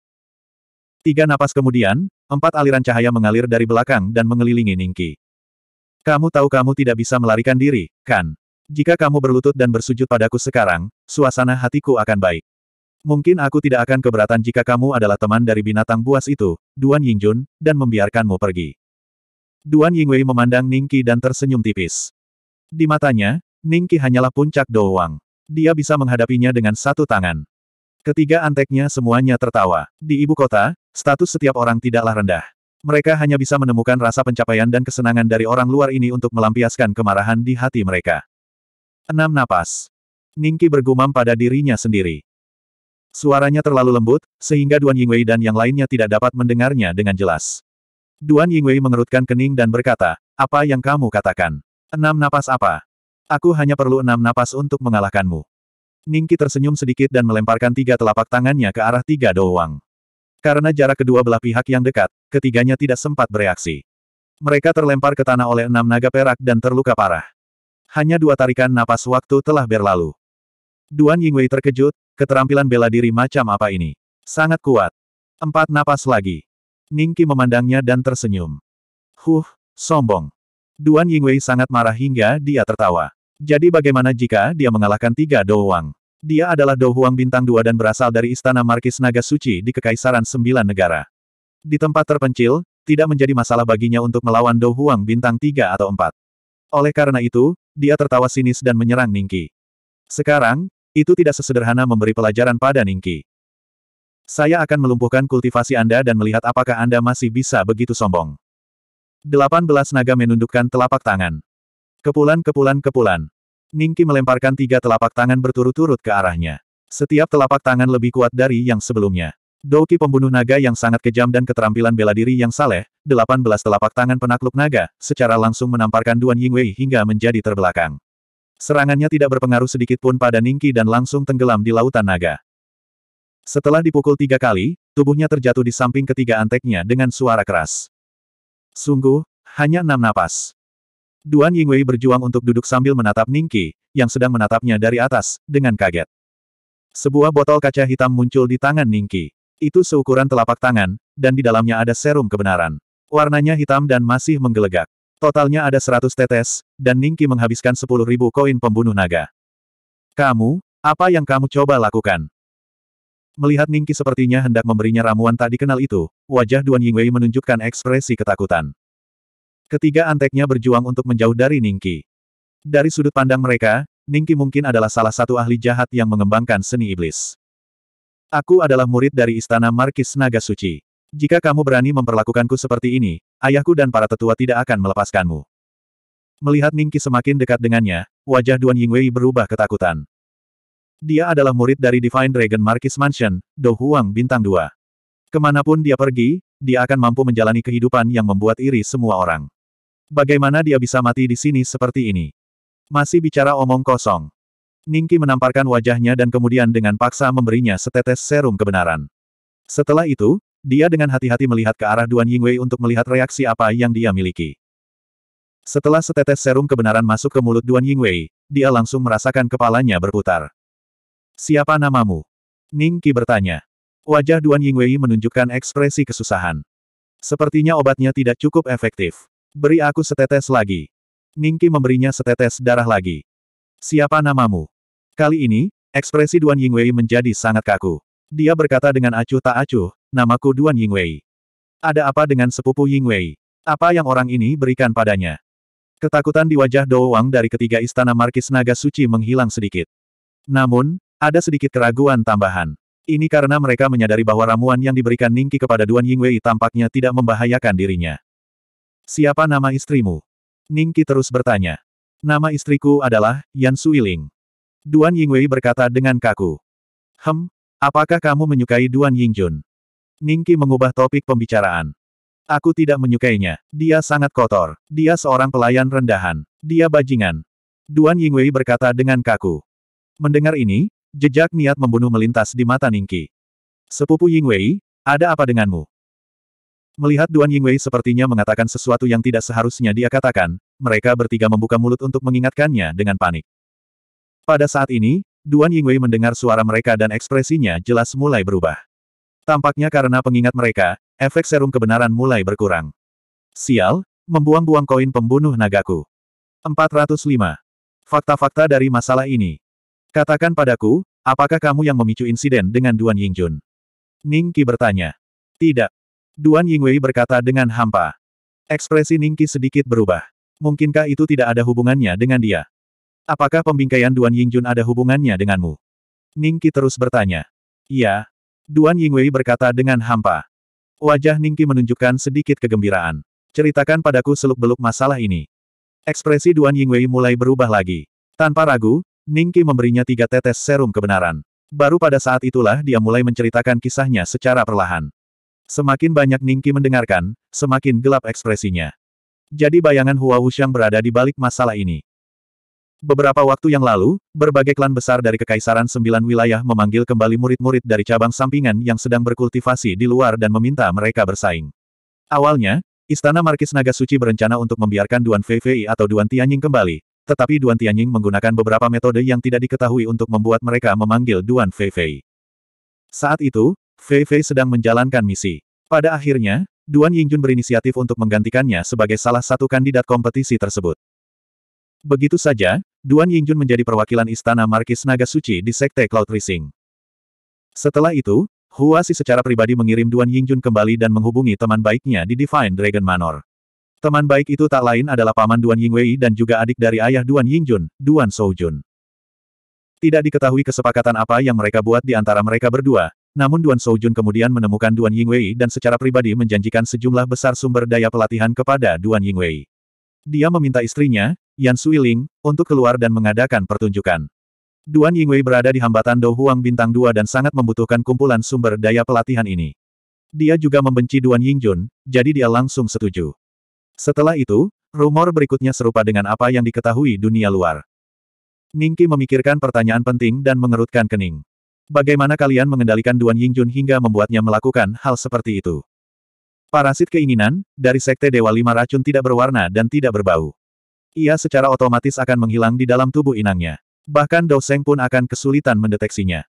Tiga napas kemudian, Empat aliran cahaya mengalir dari belakang dan mengelilingi Ningki. Kamu tahu kamu tidak bisa melarikan diri, kan? Jika kamu berlutut dan bersujud padaku sekarang, suasana hatiku akan baik. Mungkin aku tidak akan keberatan jika kamu adalah teman dari binatang buas itu, Duan Yingjun, dan membiarkanmu pergi. Duan Yingwei memandang Ningki dan tersenyum tipis. Di matanya, Ningki hanyalah puncak doang. Dia bisa menghadapinya dengan satu tangan. Ketiga anteknya semuanya tertawa. Di ibu kota, status setiap orang tidaklah rendah. Mereka hanya bisa menemukan rasa pencapaian dan kesenangan dari orang luar ini untuk melampiaskan kemarahan di hati mereka. Enam napas. Ningki bergumam pada dirinya sendiri. Suaranya terlalu lembut, sehingga Duan Yingwei dan yang lainnya tidak dapat mendengarnya dengan jelas. Duan Yingwei mengerutkan kening dan berkata, apa yang kamu katakan? Enam napas apa? Aku hanya perlu enam napas untuk mengalahkanmu. Ningki tersenyum sedikit dan melemparkan tiga telapak tangannya ke arah tiga doang. Karena jarak kedua belah pihak yang dekat, ketiganya tidak sempat bereaksi. Mereka terlempar ke tanah oleh enam naga perak dan terluka parah. Hanya dua tarikan napas waktu telah berlalu. Duan Yingwei terkejut, keterampilan bela diri macam apa ini? Sangat kuat. Empat napas lagi. Ningki memandangnya dan tersenyum. Huh, sombong. Duan Yingwei sangat marah hingga dia tertawa. Jadi bagaimana jika dia mengalahkan tiga Dou Dia adalah Dou bintang dua dan berasal dari Istana Markis Naga Suci di Kekaisaran Sembilan Negara. Di tempat terpencil, tidak menjadi masalah baginya untuk melawan Dou bintang tiga atau empat. Oleh karena itu, dia tertawa sinis dan menyerang Ningki. Sekarang, itu tidak sesederhana memberi pelajaran pada Ningki. Saya akan melumpuhkan kultivasi Anda dan melihat apakah Anda masih bisa begitu sombong. 18 naga menundukkan telapak tangan. Kepulan kepulan kepulan. Ningki melemparkan tiga telapak tangan berturut-turut ke arahnya. Setiap telapak tangan lebih kuat dari yang sebelumnya. Douki pembunuh naga yang sangat kejam dan keterampilan bela diri yang saleh, 18 telapak tangan penakluk naga, secara langsung menamparkan Duan Yingwei hingga menjadi terbelakang. Serangannya tidak berpengaruh sedikit pun pada Ningki dan langsung tenggelam di lautan naga. Setelah dipukul tiga kali, tubuhnya terjatuh di samping ketiga anteknya dengan suara keras. Sungguh, hanya enam napas. Duan Yingwei berjuang untuk duduk sambil menatap Ningqi, yang sedang menatapnya dari atas, dengan kaget. Sebuah botol kaca hitam muncul di tangan Ningqi. Itu seukuran telapak tangan, dan di dalamnya ada serum kebenaran. Warnanya hitam dan masih menggelegak. Totalnya ada 100 tetes, dan Ningqi menghabiskan 10.000 koin pembunuh naga. Kamu, apa yang kamu coba lakukan? Melihat Ningqi sepertinya hendak memberinya ramuan tak dikenal itu, wajah Duan Yingwei menunjukkan ekspresi ketakutan. Ketiga anteknya berjuang untuk menjauh dari Ningki. Dari sudut pandang mereka, Ningki mungkin adalah salah satu ahli jahat yang mengembangkan seni iblis. Aku adalah murid dari Istana Markis Naga Suci. Jika kamu berani memperlakukanku seperti ini, ayahku dan para tetua tidak akan melepaskanmu. Melihat Ningki semakin dekat dengannya, wajah Duan Yingwei berubah ketakutan. Dia adalah murid dari Divine Dragon Markis Mansion, Do Huang Bintang 2. Kemanapun dia pergi, dia akan mampu menjalani kehidupan yang membuat iri semua orang. Bagaimana dia bisa mati di sini seperti ini? Masih bicara omong kosong. Ningki menamparkan wajahnya dan kemudian dengan paksa memberinya setetes serum kebenaran. Setelah itu, dia dengan hati-hati melihat ke arah Duan Yingwei untuk melihat reaksi apa yang dia miliki. Setelah setetes serum kebenaran masuk ke mulut Duan Yingwei, dia langsung merasakan kepalanya berputar. Siapa namamu? Ningki bertanya. Wajah Duan Yingwei menunjukkan ekspresi kesusahan. Sepertinya obatnya tidak cukup efektif. Beri aku setetes lagi. Ningki memberinya setetes darah lagi. Siapa namamu? Kali ini, ekspresi Duan Yingwei menjadi sangat kaku. Dia berkata dengan acuh tak acuh, namaku Duan Yingwei. Ada apa dengan sepupu Yingwei? Apa yang orang ini berikan padanya? Ketakutan di wajah Dou Wang dari ketiga istana Markis Naga Suci menghilang sedikit. Namun, ada sedikit keraguan tambahan. Ini karena mereka menyadari bahwa ramuan yang diberikan Ningki kepada Duan Yingwei tampaknya tidak membahayakan dirinya. Siapa nama istrimu? Ningki terus bertanya. Nama istriku adalah Yan Suiling. Duan Yingwei berkata dengan kaku. Hem, apakah kamu menyukai Duan Yingjun? Ningki mengubah topik pembicaraan. Aku tidak menyukainya. Dia sangat kotor. Dia seorang pelayan rendahan. Dia bajingan. Duan Yingwei berkata dengan kaku. Mendengar ini, jejak niat membunuh melintas di mata Ningki. Sepupu Yingwei, ada apa denganmu? Melihat Duan Yingwei sepertinya mengatakan sesuatu yang tidak seharusnya dia katakan, mereka bertiga membuka mulut untuk mengingatkannya dengan panik. Pada saat ini, Duan Yingwei mendengar suara mereka dan ekspresinya jelas mulai berubah. Tampaknya karena pengingat mereka, efek serum kebenaran mulai berkurang. Sial, membuang-buang koin pembunuh nagaku. 405. Fakta-fakta dari masalah ini. Katakan padaku, apakah kamu yang memicu insiden dengan Duan Yingjun? Ning Qi bertanya. Tidak, Duan Yingwei berkata dengan hampa. Ekspresi Ningki sedikit berubah. Mungkinkah itu tidak ada hubungannya dengan dia? Apakah pembingkaian Duan Yingjun ada hubungannya denganmu? Ningki terus bertanya. Iya. Duan Yingwei berkata dengan hampa. Wajah Ningki menunjukkan sedikit kegembiraan. Ceritakan padaku seluk-beluk masalah ini. Ekspresi Duan Yingwei mulai berubah lagi. Tanpa ragu, Ningki memberinya tiga tetes serum kebenaran. Baru pada saat itulah dia mulai menceritakan kisahnya secara perlahan. Semakin banyak Ningki mendengarkan, semakin gelap ekspresinya. Jadi bayangan Hua Wuxiang berada di balik masalah ini. Beberapa waktu yang lalu, berbagai klan besar dari Kekaisaran Sembilan Wilayah memanggil kembali murid-murid dari cabang sampingan yang sedang berkultivasi di luar dan meminta mereka bersaing. Awalnya, Istana Markis Naga Suci berencana untuk membiarkan Duan Fei atau Duan Tianying kembali, tetapi Duan Tianying menggunakan beberapa metode yang tidak diketahui untuk membuat mereka memanggil Duan Fei. Saat itu, Fei Fei sedang menjalankan misi. Pada akhirnya, Duan Yingjun berinisiatif untuk menggantikannya sebagai salah satu kandidat kompetisi tersebut. Begitu saja, Duan Yingjun menjadi perwakilan Istana Markis Naga Suci di Sekte Cloud Rising. Setelah itu, Si secara pribadi mengirim Duan Yingjun kembali dan menghubungi teman baiknya di Divine Dragon Manor. Teman baik itu tak lain adalah paman Duan Yingwei dan juga adik dari ayah Duan Yingjun, Duan Soujun. Tidak diketahui kesepakatan apa yang mereka buat di antara mereka berdua, namun Duan Soujun kemudian menemukan Duan Yingwei dan secara pribadi menjanjikan sejumlah besar sumber daya pelatihan kepada Duan Yingwei. Dia meminta istrinya, Yan Suiling, untuk keluar dan mengadakan pertunjukan. Duan Yingwei berada di hambatan Dou Huang Bintang 2 dan sangat membutuhkan kumpulan sumber daya pelatihan ini. Dia juga membenci Duan Yingjun, jadi dia langsung setuju. Setelah itu, rumor berikutnya serupa dengan apa yang diketahui dunia luar. Ningki memikirkan pertanyaan penting dan mengerutkan kening. Bagaimana kalian mengendalikan Duan Yingjun hingga membuatnya melakukan hal seperti itu? Parasit keinginan, dari Sekte Dewa Lima Racun tidak berwarna dan tidak berbau. Ia secara otomatis akan menghilang di dalam tubuh inangnya. Bahkan Doseng pun akan kesulitan mendeteksinya.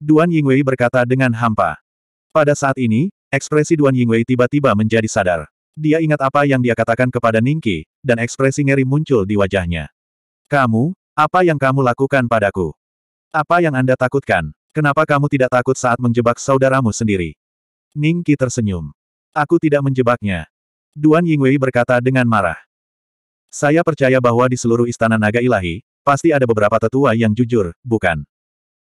Duan Yingwei berkata dengan hampa. Pada saat ini, ekspresi Duan Yingwei tiba-tiba menjadi sadar. Dia ingat apa yang dia katakan kepada Ningki, dan ekspresi ngeri muncul di wajahnya. Kamu, apa yang kamu lakukan padaku? Apa yang Anda takutkan? Kenapa kamu tidak takut saat menjebak saudaramu sendiri? Ning Qi tersenyum. Aku tidak menjebaknya. Duan Yingwei berkata dengan marah. Saya percaya bahwa di seluruh istana naga ilahi, pasti ada beberapa tetua yang jujur, bukan?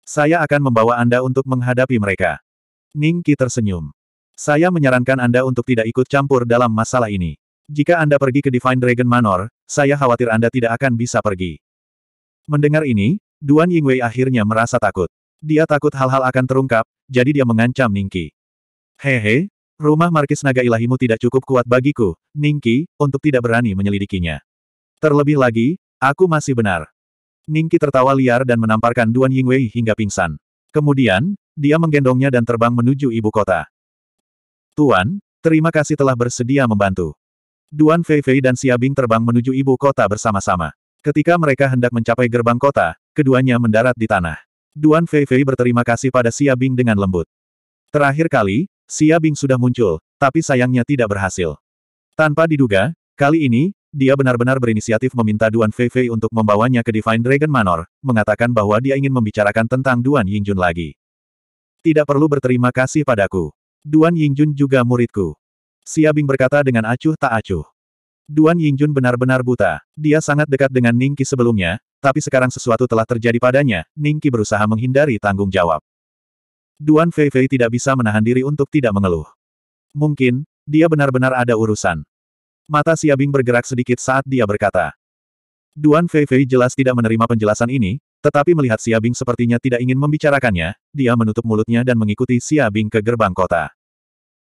Saya akan membawa Anda untuk menghadapi mereka. Ning Qi tersenyum. Saya menyarankan Anda untuk tidak ikut campur dalam masalah ini. Jika Anda pergi ke Divine Dragon Manor, saya khawatir Anda tidak akan bisa pergi. Mendengar ini, Duan Yingwei akhirnya merasa takut. Dia takut hal-hal akan terungkap, jadi dia mengancam Ningki. Hehe, rumah markis naga ilahimu tidak cukup kuat bagiku, Ningki, untuk tidak berani menyelidikinya. Terlebih lagi, aku masih benar. Ningki tertawa liar dan menamparkan Duan Yingwei hingga pingsan. Kemudian, dia menggendongnya dan terbang menuju ibu kota. Tuan, terima kasih telah bersedia membantu. Duan Fei Fei dan Siabing terbang menuju ibu kota bersama-sama. Ketika mereka hendak mencapai gerbang kota, keduanya mendarat di tanah. Duan Fei Fei berterima kasih pada Xia Bing dengan lembut. Terakhir kali, Xia Bing sudah muncul, tapi sayangnya tidak berhasil. Tanpa diduga, kali ini, dia benar-benar berinisiatif meminta Duan Fei Fei untuk membawanya ke Divine Dragon Manor, mengatakan bahwa dia ingin membicarakan tentang Duan Yingjun lagi. Tidak perlu berterima kasih padaku. Duan Yingjun juga muridku. Xia Bing berkata dengan acuh tak acuh. Duan Yingjun benar-benar buta. Dia sangat dekat dengan Ningki sebelumnya, tapi sekarang sesuatu telah terjadi padanya, Ningki berusaha menghindari tanggung jawab. Duan Fei Fei tidak bisa menahan diri untuk tidak mengeluh. Mungkin, dia benar-benar ada urusan. Mata Siabing bergerak sedikit saat dia berkata. Duan Fei Fei jelas tidak menerima penjelasan ini, tetapi melihat Siabing sepertinya tidak ingin membicarakannya, dia menutup mulutnya dan mengikuti Siabing ke gerbang kota.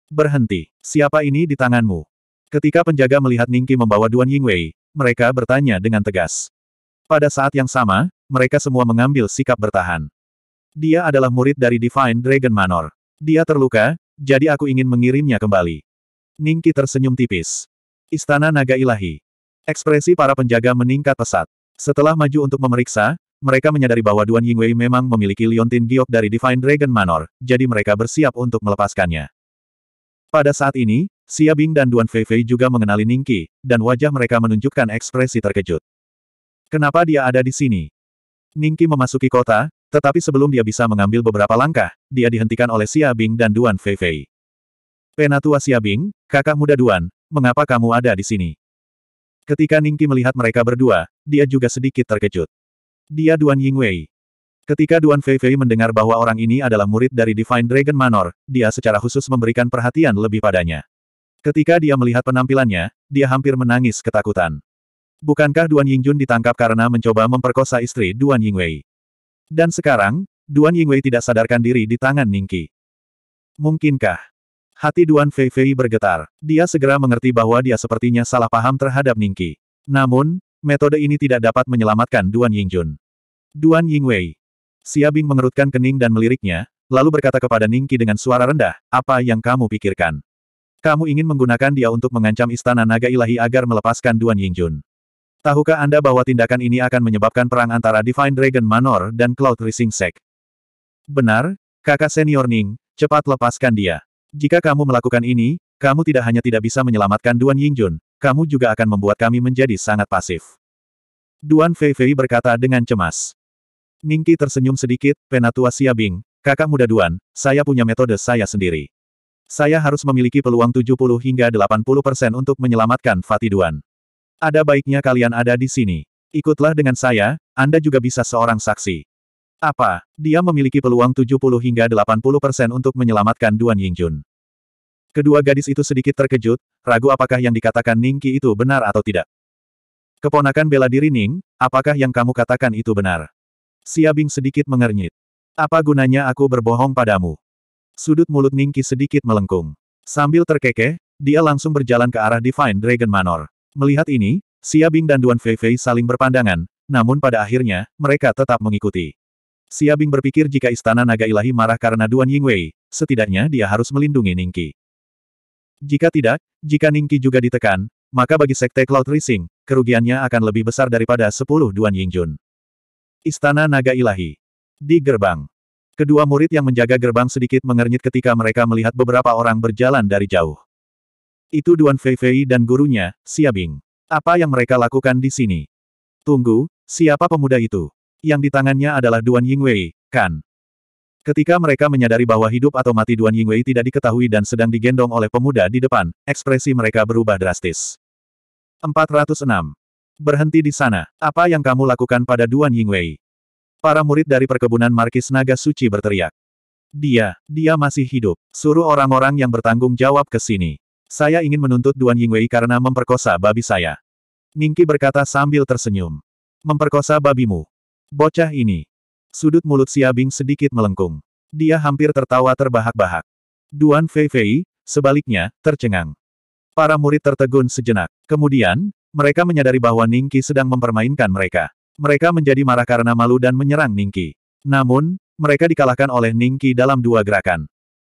Berhenti, siapa ini di tanganmu? Ketika penjaga melihat Ningki membawa Duan Yingwei, mereka bertanya dengan tegas. Pada saat yang sama, mereka semua mengambil sikap bertahan. Dia adalah murid dari Divine Dragon Manor. Dia terluka, jadi aku ingin mengirimnya kembali. Ningki tersenyum tipis. Istana Naga Ilahi. Ekspresi para penjaga meningkat pesat. Setelah maju untuk memeriksa, mereka menyadari bahwa Duan Yingwei memang memiliki liontin giok dari Divine Dragon Manor, jadi mereka bersiap untuk melepaskannya. Pada saat ini, Bing dan Duan Fei Fei juga mengenali Ningqi, dan wajah mereka menunjukkan ekspresi terkejut. Kenapa dia ada di sini? Ningqi memasuki kota, tetapi sebelum dia bisa mengambil beberapa langkah, dia dihentikan oleh Bing dan Duan Fei Fei. Penatua Bing, kakak muda Duan, mengapa kamu ada di sini? Ketika Ningqi melihat mereka berdua, dia juga sedikit terkejut. Dia Duan Ying Wei. Ketika Duan Fei Fei mendengar bahwa orang ini adalah murid dari Divine Dragon Manor, dia secara khusus memberikan perhatian lebih padanya. Ketika dia melihat penampilannya, dia hampir menangis ketakutan. Bukankah Duan Yingjun ditangkap karena mencoba memperkosa istri Duan Yingwei? Dan sekarang, Duan Yingwei tidak sadarkan diri di tangan Ningki. Mungkinkah? Hati Duan Fei Fei bergetar. Dia segera mengerti bahwa dia sepertinya salah paham terhadap Ningki. Namun, metode ini tidak dapat menyelamatkan Duan Yingjun. Duan Yingwei. Siabing mengerutkan kening dan meliriknya, lalu berkata kepada Ningki dengan suara rendah, apa yang kamu pikirkan? Kamu ingin menggunakan dia untuk mengancam istana naga ilahi agar melepaskan Duan Yingjun. Tahukah Anda bahwa tindakan ini akan menyebabkan perang antara Divine Dragon Manor dan Cloud Rising Sect? Benar, kakak senior Ning, cepat lepaskan dia. Jika kamu melakukan ini, kamu tidak hanya tidak bisa menyelamatkan Duan Yingjun, kamu juga akan membuat kami menjadi sangat pasif. Duan Fei Fei berkata dengan cemas. Ningki tersenyum sedikit, Penatua Bing, kakak muda Duan, saya punya metode saya sendiri. Saya harus memiliki peluang 70 hingga 80 persen untuk menyelamatkan Fatiduan. Ada baiknya kalian ada di sini. Ikutlah dengan saya, Anda juga bisa seorang saksi. Apa? Dia memiliki peluang 70 hingga 80 persen untuk menyelamatkan Duan Yingjun. Kedua gadis itu sedikit terkejut, ragu apakah yang dikatakan Ningki itu benar atau tidak. Keponakan bela diri Ning, apakah yang kamu katakan itu benar? Siabing sedikit mengernyit. Apa gunanya aku berbohong padamu? Sudut mulut Ningki sedikit melengkung. Sambil terkekeh, dia langsung berjalan ke arah Divine Dragon Manor. Melihat ini, Xia Bing dan Duan Fei Fei saling berpandangan, namun pada akhirnya, mereka tetap mengikuti. Xia Bing berpikir jika istana naga ilahi marah karena Duan Yingwei, setidaknya dia harus melindungi Ningki. Jika tidak, jika Ningki juga ditekan, maka bagi Sekte Cloud Rising, kerugiannya akan lebih besar daripada 10 Duan Yingjun. Istana Naga Ilahi. Di gerbang. Kedua murid yang menjaga gerbang sedikit mengernyit ketika mereka melihat beberapa orang berjalan dari jauh. Itu Duan Fei Fei dan gurunya, Siabing. Apa yang mereka lakukan di sini? Tunggu, siapa pemuda itu? Yang di tangannya adalah Duan Ying Wei, kan? Ketika mereka menyadari bahwa hidup atau mati Duan Ying Wei tidak diketahui dan sedang digendong oleh pemuda di depan, ekspresi mereka berubah drastis. 406. Berhenti di sana. Apa yang kamu lakukan pada Duan Ying Wei? Para murid dari perkebunan Markis Naga Suci berteriak. Dia, dia masih hidup. Suruh orang-orang yang bertanggung jawab ke sini. Saya ingin menuntut Duan Yingwei karena memperkosa babi saya. Ningki berkata sambil tersenyum. Memperkosa babimu. Bocah ini. Sudut mulut Siabing sedikit melengkung. Dia hampir tertawa terbahak-bahak. Duan Fei Fei, sebaliknya, tercengang. Para murid tertegun sejenak. Kemudian, mereka menyadari bahwa Ningki sedang mempermainkan mereka. Mereka menjadi marah karena malu dan menyerang Ningki. Namun, mereka dikalahkan oleh Ningki dalam dua gerakan.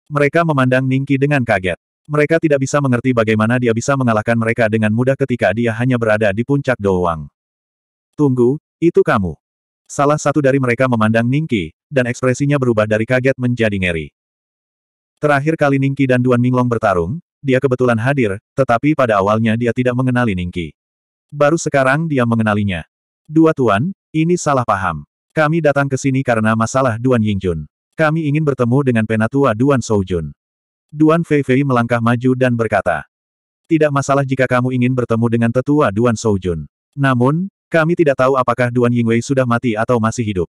Mereka memandang Ningki dengan kaget. Mereka tidak bisa mengerti bagaimana dia bisa mengalahkan mereka dengan mudah ketika dia hanya berada di puncak doang. Tunggu, itu kamu. Salah satu dari mereka memandang Ningki, dan ekspresinya berubah dari kaget menjadi ngeri. Terakhir kali Ningki dan Duan Minglong bertarung, dia kebetulan hadir, tetapi pada awalnya dia tidak mengenali Ningki. Baru sekarang dia mengenalinya. Dua tuan, ini salah paham. Kami datang ke sini karena masalah Duan Yingjun. Kami ingin bertemu dengan penatua Duan Soujun. Duan Fei Fei melangkah maju dan berkata, Tidak masalah jika kamu ingin bertemu dengan tetua Duan Soujun. Namun, kami tidak tahu apakah Duan Yingwei sudah mati atau masih hidup.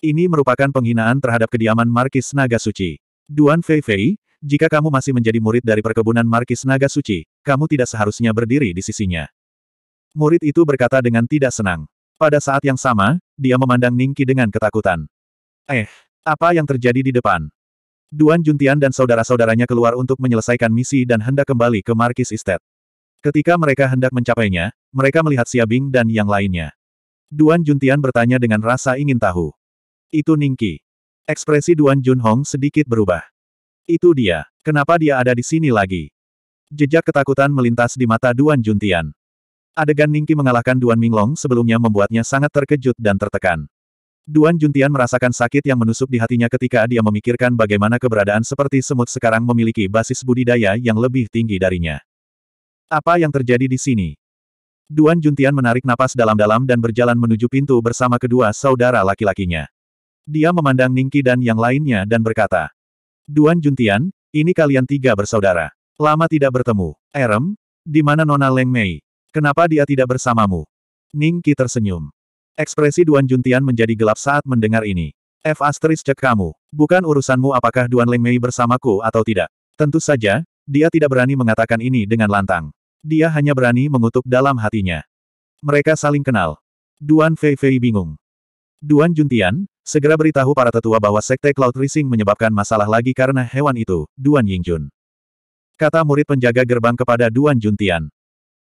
Ini merupakan penghinaan terhadap kediaman Markis Naga Suci. Duan Fei, jika kamu masih menjadi murid dari perkebunan Markis Naga Suci, kamu tidak seharusnya berdiri di sisinya. Murid itu berkata dengan tidak senang. Pada saat yang sama, dia memandang Ningki dengan ketakutan. Eh, apa yang terjadi di depan? Duan Juntian dan saudara-saudaranya keluar untuk menyelesaikan misi dan hendak kembali ke Markis Estate. Ketika mereka hendak mencapainya, mereka melihat Bing dan yang lainnya. Duan Juntian bertanya dengan rasa ingin tahu. Itu Ningki. Ekspresi Duan Junhong sedikit berubah. Itu dia. Kenapa dia ada di sini lagi? Jejak ketakutan melintas di mata Duan Juntian. Adegan Ningki mengalahkan Duan Minglong sebelumnya membuatnya sangat terkejut dan tertekan. Duan Juntian merasakan sakit yang menusuk di hatinya ketika dia memikirkan bagaimana keberadaan seperti semut sekarang memiliki basis budidaya yang lebih tinggi darinya. Apa yang terjadi di sini? Duan Juntian menarik napas dalam-dalam dan berjalan menuju pintu bersama kedua saudara laki-lakinya. Dia memandang Ningki dan yang lainnya dan berkata, Duan Juntian, ini kalian tiga bersaudara. Lama tidak bertemu. Erem, di mana Nona Leng Mei? Kenapa dia tidak bersamamu? Ning Qi tersenyum. Ekspresi Duan Juntian menjadi gelap saat mendengar ini. F asteris cek kamu. Bukan urusanmu apakah Duan Leng Mei bersamaku atau tidak. Tentu saja, dia tidak berani mengatakan ini dengan lantang. Dia hanya berani mengutuk dalam hatinya. Mereka saling kenal. Duan Fei Fei bingung. Duan Juntian, segera beritahu para tetua bahwa Sekte Cloud Rising menyebabkan masalah lagi karena hewan itu, Duan Yingjun. Kata murid penjaga gerbang kepada Duan Juntian.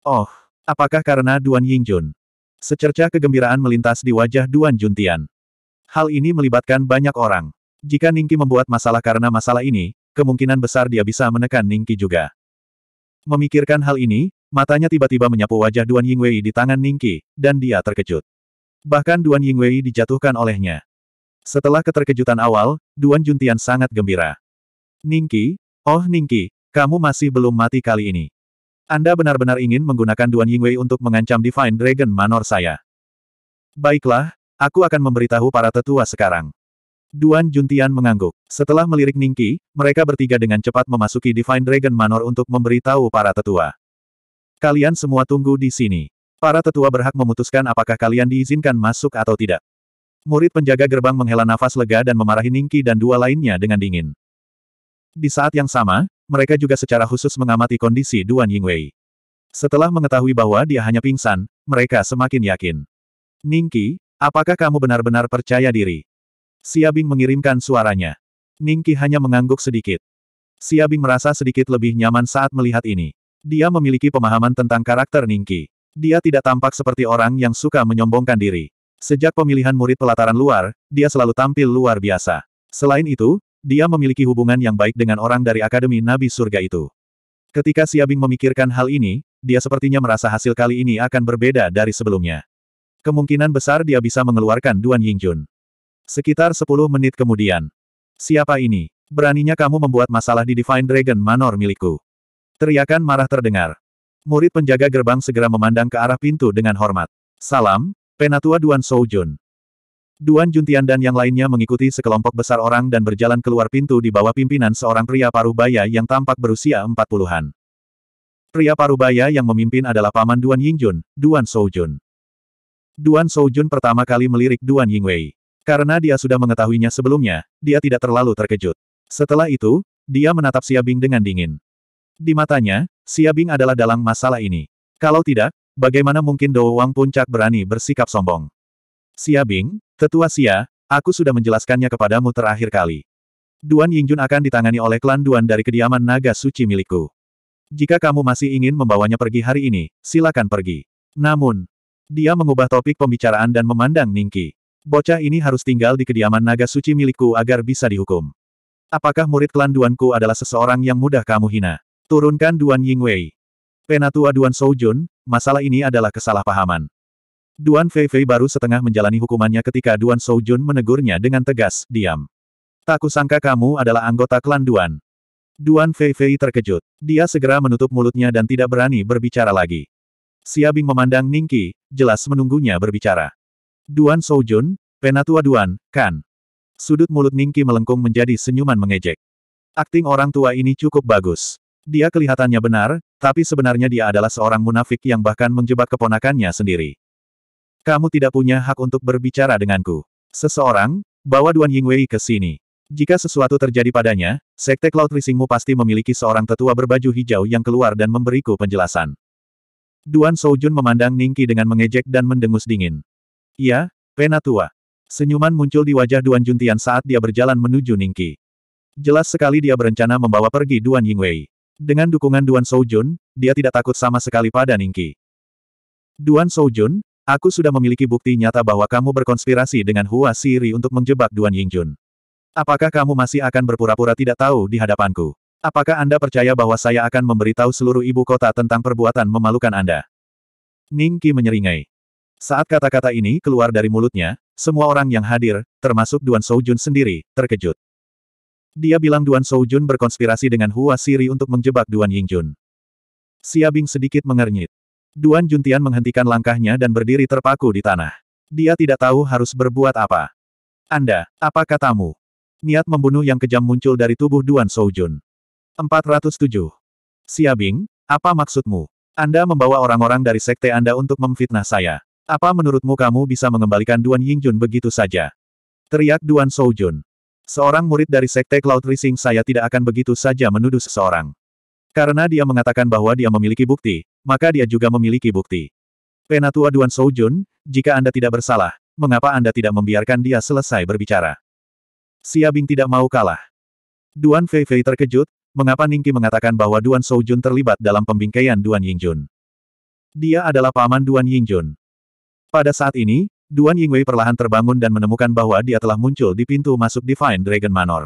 Oh, Apakah karena Duan Yingjun? Secercah kegembiraan melintas di wajah Duan Juntian. Hal ini melibatkan banyak orang. Jika Ningki membuat masalah karena masalah ini, kemungkinan besar dia bisa menekan Ningki juga. Memikirkan hal ini, matanya tiba-tiba menyapu wajah Duan Yingwei di tangan Ningki, dan dia terkejut. Bahkan Duan Yingwei dijatuhkan olehnya. Setelah keterkejutan awal, Duan Juntian sangat gembira. Ningki, oh Ningki, kamu masih belum mati kali ini. Anda benar-benar ingin menggunakan Duan Yingwei untuk mengancam Divine Dragon Manor saya. Baiklah, aku akan memberitahu para tetua sekarang. Duan Juntian mengangguk. Setelah melirik Ningki, mereka bertiga dengan cepat memasuki Divine Dragon Manor untuk memberitahu para tetua. Kalian semua tunggu di sini. Para tetua berhak memutuskan apakah kalian diizinkan masuk atau tidak. Murid penjaga gerbang menghela nafas lega dan memarahi Ningki dan dua lainnya dengan dingin. Di saat yang sama, mereka juga secara khusus mengamati kondisi Duan Yingwei. Setelah mengetahui bahwa dia hanya pingsan, mereka semakin yakin. Ningki, apakah kamu benar-benar percaya diri? Siabing mengirimkan suaranya. Ningki hanya mengangguk sedikit. Siabing merasa sedikit lebih nyaman saat melihat ini. Dia memiliki pemahaman tentang karakter Ningki. Dia tidak tampak seperti orang yang suka menyombongkan diri. Sejak pemilihan murid pelataran luar, dia selalu tampil luar biasa. Selain itu, dia memiliki hubungan yang baik dengan orang dari Akademi Nabi Surga itu. Ketika Siabing memikirkan hal ini, dia sepertinya merasa hasil kali ini akan berbeda dari sebelumnya. Kemungkinan besar dia bisa mengeluarkan Duan Yingjun. Sekitar 10 menit kemudian. Siapa ini? Beraninya kamu membuat masalah di Divine Dragon Manor milikku. Teriakan marah terdengar. Murid penjaga gerbang segera memandang ke arah pintu dengan hormat. Salam, Penatua Duan Soujun. Duan Juntian dan yang lainnya mengikuti sekelompok besar orang dan berjalan keluar pintu di bawah pimpinan seorang pria paruh baya yang tampak berusia empat puluhan. Pria paruh baya yang memimpin adalah paman Duan Yingjun, Duan Soujun. Duan Soujun pertama kali melirik Duan Yingwei. Karena dia sudah mengetahuinya sebelumnya, dia tidak terlalu terkejut. Setelah itu, dia menatap Siabing dengan dingin. Di matanya, Siabing adalah dalang masalah ini. Kalau tidak, bagaimana mungkin Dou Wang Puncak berani bersikap sombong? Siabing, Tetua Xia, aku sudah menjelaskannya kepadamu terakhir kali. Duan Yingjun akan ditangani oleh klan Duan dari kediaman naga suci milikku. Jika kamu masih ingin membawanya pergi hari ini, silakan pergi. Namun, dia mengubah topik pembicaraan dan memandang Ningki. Bocah ini harus tinggal di kediaman naga suci milikku agar bisa dihukum. Apakah murid klan Duanku adalah seseorang yang mudah kamu hina? Turunkan Duan Yingwei. Penatua Duan Soujun, masalah ini adalah kesalahpahaman. Duan Fei Fei baru setengah menjalani hukumannya ketika Duan Soujun menegurnya dengan tegas, diam. Tak kusangka kamu adalah anggota klan Duan. Duan Fei Fei terkejut. Dia segera menutup mulutnya dan tidak berani berbicara lagi. Siabing memandang Ningki, jelas menunggunya berbicara. Duan Soujun, Penatua Duan, kan? Sudut mulut Ningki melengkung menjadi senyuman mengejek. Akting orang tua ini cukup bagus. Dia kelihatannya benar, tapi sebenarnya dia adalah seorang munafik yang bahkan menjebak keponakannya sendiri. Kamu tidak punya hak untuk berbicara denganku. Seseorang, bawa Duan Yingwei ke sini. Jika sesuatu terjadi padanya, Sekte Cloud Risingmu pasti memiliki seorang tetua berbaju hijau yang keluar dan memberiku penjelasan. Duan Soujun memandang Ningki dengan mengejek dan mendengus dingin. Iya, penatua. Senyuman muncul di wajah Duan Juntian saat dia berjalan menuju Ningki. Jelas sekali dia berencana membawa pergi Duan Yingwei. Dengan dukungan Duan Soujun, dia tidak takut sama sekali pada Ningki. Duan Soujun, Aku sudah memiliki bukti nyata bahwa kamu berkonspirasi dengan Hua Siri untuk menjebak Duan Yingjun. Apakah kamu masih akan berpura-pura tidak tahu di hadapanku? Apakah Anda percaya bahwa saya akan memberitahu seluruh ibu kota tentang perbuatan memalukan Anda? Ning menyeringai. Saat kata-kata ini keluar dari mulutnya, semua orang yang hadir, termasuk Duan Soujun sendiri, terkejut. Dia bilang Duan Soujun berkonspirasi dengan Hua Siri untuk menjebak Duan Yingjun. Bing sedikit mengernyit. Duan Juntian menghentikan langkahnya dan berdiri terpaku di tanah. Dia tidak tahu harus berbuat apa. Anda, apa katamu? Niat membunuh yang kejam muncul dari tubuh Duan Soujun. 407. Siabing, apa maksudmu? Anda membawa orang-orang dari sekte Anda untuk memfitnah saya. Apa menurutmu kamu bisa mengembalikan Duan Yingjun begitu saja? Teriak Duan Soujun. Seorang murid dari Sekte Cloud Rising saya tidak akan begitu saja menuduh seseorang. Karena dia mengatakan bahwa dia memiliki bukti, maka dia juga memiliki bukti. Penatua Duan Soujun, jika Anda tidak bersalah, mengapa Anda tidak membiarkan dia selesai berbicara? Siabing tidak mau kalah. Duan Fei Fei terkejut, mengapa Ningki mengatakan bahwa Duan Soujun terlibat dalam pembingkaian Duan Yingjun. Dia adalah paman Duan Yingjun. Pada saat ini, Duan Yingwei perlahan terbangun dan menemukan bahwa dia telah muncul di pintu masuk Divine Dragon Manor.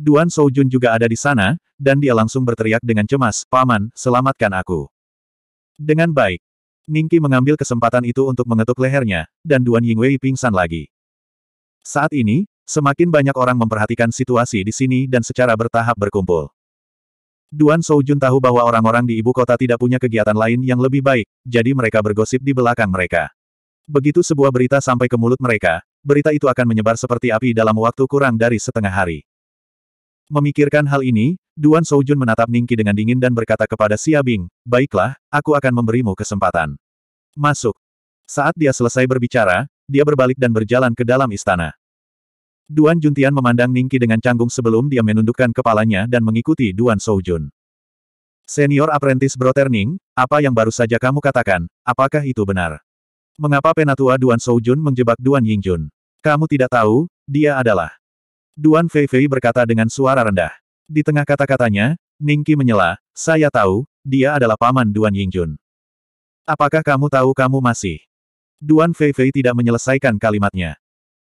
Duan Soujun juga ada di sana, dan dia langsung berteriak dengan cemas, Paman, selamatkan aku. Dengan baik. Ningki mengambil kesempatan itu untuk mengetuk lehernya, dan Duan Yingwei pingsan lagi. Saat ini, semakin banyak orang memperhatikan situasi di sini dan secara bertahap berkumpul. Duan Soujun tahu bahwa orang-orang di ibu kota tidak punya kegiatan lain yang lebih baik, jadi mereka bergosip di belakang mereka. Begitu sebuah berita sampai ke mulut mereka, berita itu akan menyebar seperti api dalam waktu kurang dari setengah hari. Memikirkan hal ini, Duan Soujun menatap Ningki dengan dingin dan berkata kepada Xia Bing, baiklah, aku akan memberimu kesempatan. Masuk. Saat dia selesai berbicara, dia berbalik dan berjalan ke dalam istana. Duan Juntian memandang Ningki dengan canggung sebelum dia menundukkan kepalanya dan mengikuti Duan Soujun. Senior apprentice Broter Ning, apa yang baru saja kamu katakan, apakah itu benar? Mengapa penatua Duan Soujun menjebak Duan Yingjun? Kamu tidak tahu, dia adalah. Duan Feifei berkata dengan suara rendah. Di tengah kata-katanya, Ningki menyela, saya tahu, dia adalah paman Duan Yingjun. Apakah kamu tahu kamu masih? Duan Fei Fei tidak menyelesaikan kalimatnya.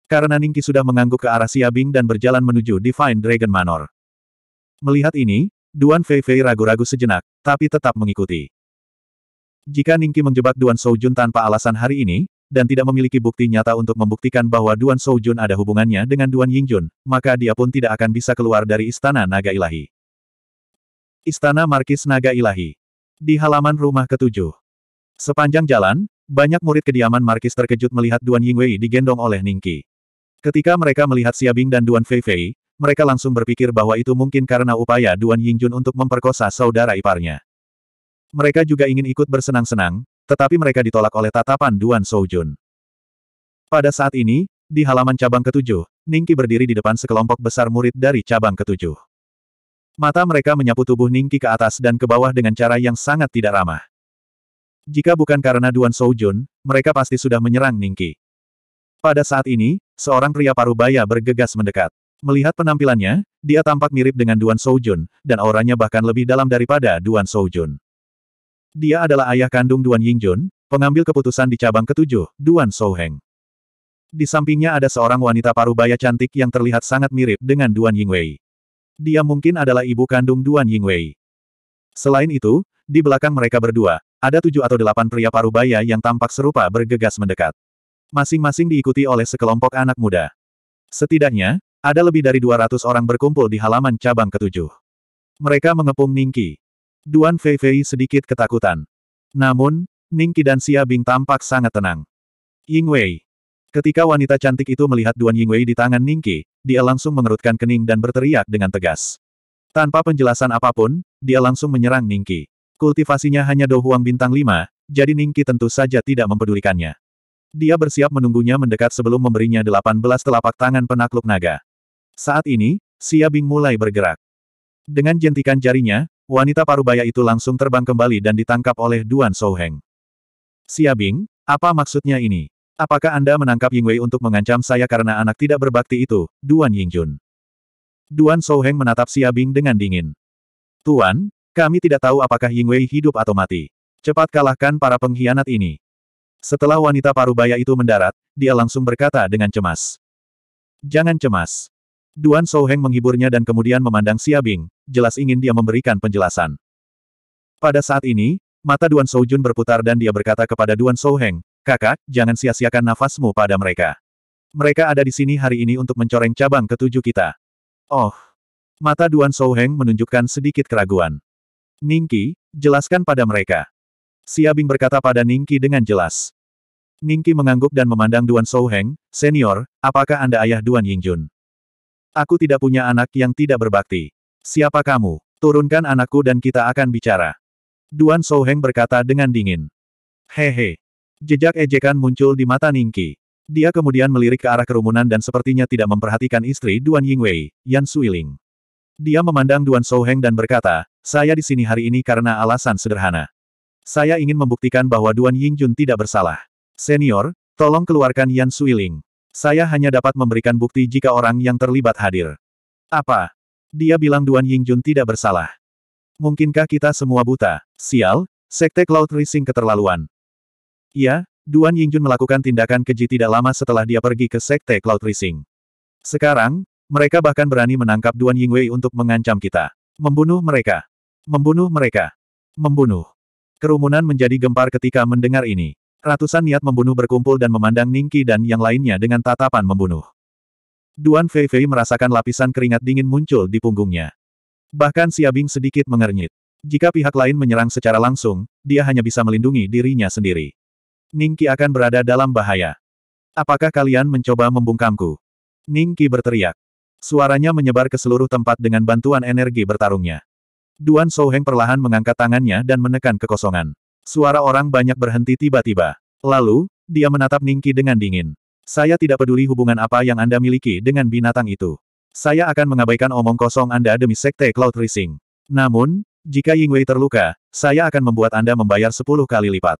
Karena Ningki sudah mengangguk ke arah Siabing dan berjalan menuju Divine Dragon Manor. Melihat ini, Duan Fei Fei ragu-ragu sejenak, tapi tetap mengikuti. Jika Ningki menjebak Duan Soujun tanpa alasan hari ini, dan tidak memiliki bukti nyata untuk membuktikan bahwa Duan Soujun ada hubungannya dengan Duan Yingjun, maka dia pun tidak akan bisa keluar dari Istana Naga Ilahi. Istana Markis Naga Ilahi. Di halaman rumah ketujuh. Sepanjang jalan, banyak murid kediaman Markis terkejut melihat Duan Yingwei digendong oleh Ningqi. Ketika mereka melihat Siabing dan Duan Feifei, mereka langsung berpikir bahwa itu mungkin karena upaya Duan Yingjun untuk memperkosa saudara iparnya. Mereka juga ingin ikut bersenang-senang, tetapi mereka ditolak oleh tatapan Duan Soujun. Pada saat ini, di halaman cabang ketujuh, Ningki berdiri di depan sekelompok besar murid dari cabang ketujuh. Mata mereka menyapu tubuh Ningki ke atas dan ke bawah dengan cara yang sangat tidak ramah. Jika bukan karena Duan Soujun, mereka pasti sudah menyerang Ningki. Pada saat ini, seorang pria parubaya bergegas mendekat. Melihat penampilannya, dia tampak mirip dengan Duan Soujun, dan auranya bahkan lebih dalam daripada Duan Soujun. Dia adalah ayah kandung Duan Yingjun, pengambil keputusan di cabang ketujuh, Duan Souheng. Di sampingnya ada seorang wanita parubaya cantik yang terlihat sangat mirip dengan Duan Yingwei. Dia mungkin adalah ibu kandung Duan Yingwei. Selain itu, di belakang mereka berdua, ada tujuh atau delapan pria parubaya yang tampak serupa bergegas mendekat. Masing-masing diikuti oleh sekelompok anak muda. Setidaknya, ada lebih dari 200 orang berkumpul di halaman cabang ketujuh. Mereka mengepung Ningki. Duan Fei Fei sedikit ketakutan. Namun, Ningki dan Xia Bing tampak sangat tenang. Ying Wei. Ketika wanita cantik itu melihat Duan Ying Wei di tangan Ningki, dia langsung mengerutkan kening dan berteriak dengan tegas. Tanpa penjelasan apapun, dia langsung menyerang Ningki. Kultivasinya hanya Dohuang bintang 5, jadi Ningki tentu saja tidak mempedulikannya. Dia bersiap menunggunya mendekat sebelum memberinya 18 telapak tangan penakluk naga. Saat ini, Xia Bing mulai bergerak. Dengan jentikan jarinya, wanita parubaya itu langsung terbang kembali dan ditangkap oleh Duan Souheng. Siabing, apa maksudnya ini? Apakah Anda menangkap Yingwei untuk mengancam saya karena anak tidak berbakti itu, Duan Yingjun? Duan Souheng menatap Siabing dengan dingin. Tuan, kami tidak tahu apakah Yingwei hidup atau mati. Cepat kalahkan para pengkhianat ini. Setelah wanita parubaya itu mendarat, dia langsung berkata dengan cemas. Jangan cemas. Duan Heng menghiburnya dan kemudian memandang Xia Bing, jelas ingin dia memberikan penjelasan. Pada saat ini, mata Duan Jun berputar dan dia berkata kepada Duan Heng, kakak, jangan sia-siakan nafasmu pada mereka. Mereka ada di sini hari ini untuk mencoreng cabang ketujuh kita. Oh! Mata Duan Heng menunjukkan sedikit keraguan. Ningki, jelaskan pada mereka. Xia Bing berkata pada Ningki dengan jelas. Ningki mengangguk dan memandang Duan Heng, senior, apakah Anda ayah Duan Yingjun? Aku tidak punya anak yang tidak berbakti. Siapa kamu? Turunkan anakku dan kita akan bicara. Duan Souheng berkata dengan dingin. Hehe. Jejak ejekan muncul di mata Ningki. Dia kemudian melirik ke arah kerumunan dan sepertinya tidak memperhatikan istri Duan Yingwei, Yan Suiling. Dia memandang Duan Souheng dan berkata, saya di sini hari ini karena alasan sederhana. Saya ingin membuktikan bahwa Duan Yingjun tidak bersalah. Senior, tolong keluarkan Yan Suiling. Saya hanya dapat memberikan bukti jika orang yang terlibat hadir. Apa? Dia bilang Duan Yingjun tidak bersalah. Mungkinkah kita semua buta? Sial, Sekte Cloud Rising keterlaluan. Iya, Duan Yingjun melakukan tindakan keji tidak lama setelah dia pergi ke Sekte Cloud Rising. Sekarang, mereka bahkan berani menangkap Duan Yingwei untuk mengancam kita. Membunuh mereka. Membunuh mereka. Membunuh. Kerumunan menjadi gempar ketika mendengar ini. Ratusan niat membunuh berkumpul dan memandang Ningki dan yang lainnya dengan tatapan membunuh. Duan Feifei merasakan lapisan keringat dingin muncul di punggungnya. Bahkan Siabing sedikit mengernyit. Jika pihak lain menyerang secara langsung, dia hanya bisa melindungi dirinya sendiri. Ningki akan berada dalam bahaya. Apakah kalian mencoba membungkamku? Ningki berteriak. Suaranya menyebar ke seluruh tempat dengan bantuan energi bertarungnya. Duan Souheng perlahan mengangkat tangannya dan menekan kekosongan. Suara orang banyak berhenti tiba-tiba. Lalu, dia menatap Ningki dengan dingin. Saya tidak peduli hubungan apa yang Anda miliki dengan binatang itu. Saya akan mengabaikan omong kosong Anda demi Sekte Cloud Rising. Namun, jika Yingwei terluka, saya akan membuat Anda membayar sepuluh kali lipat.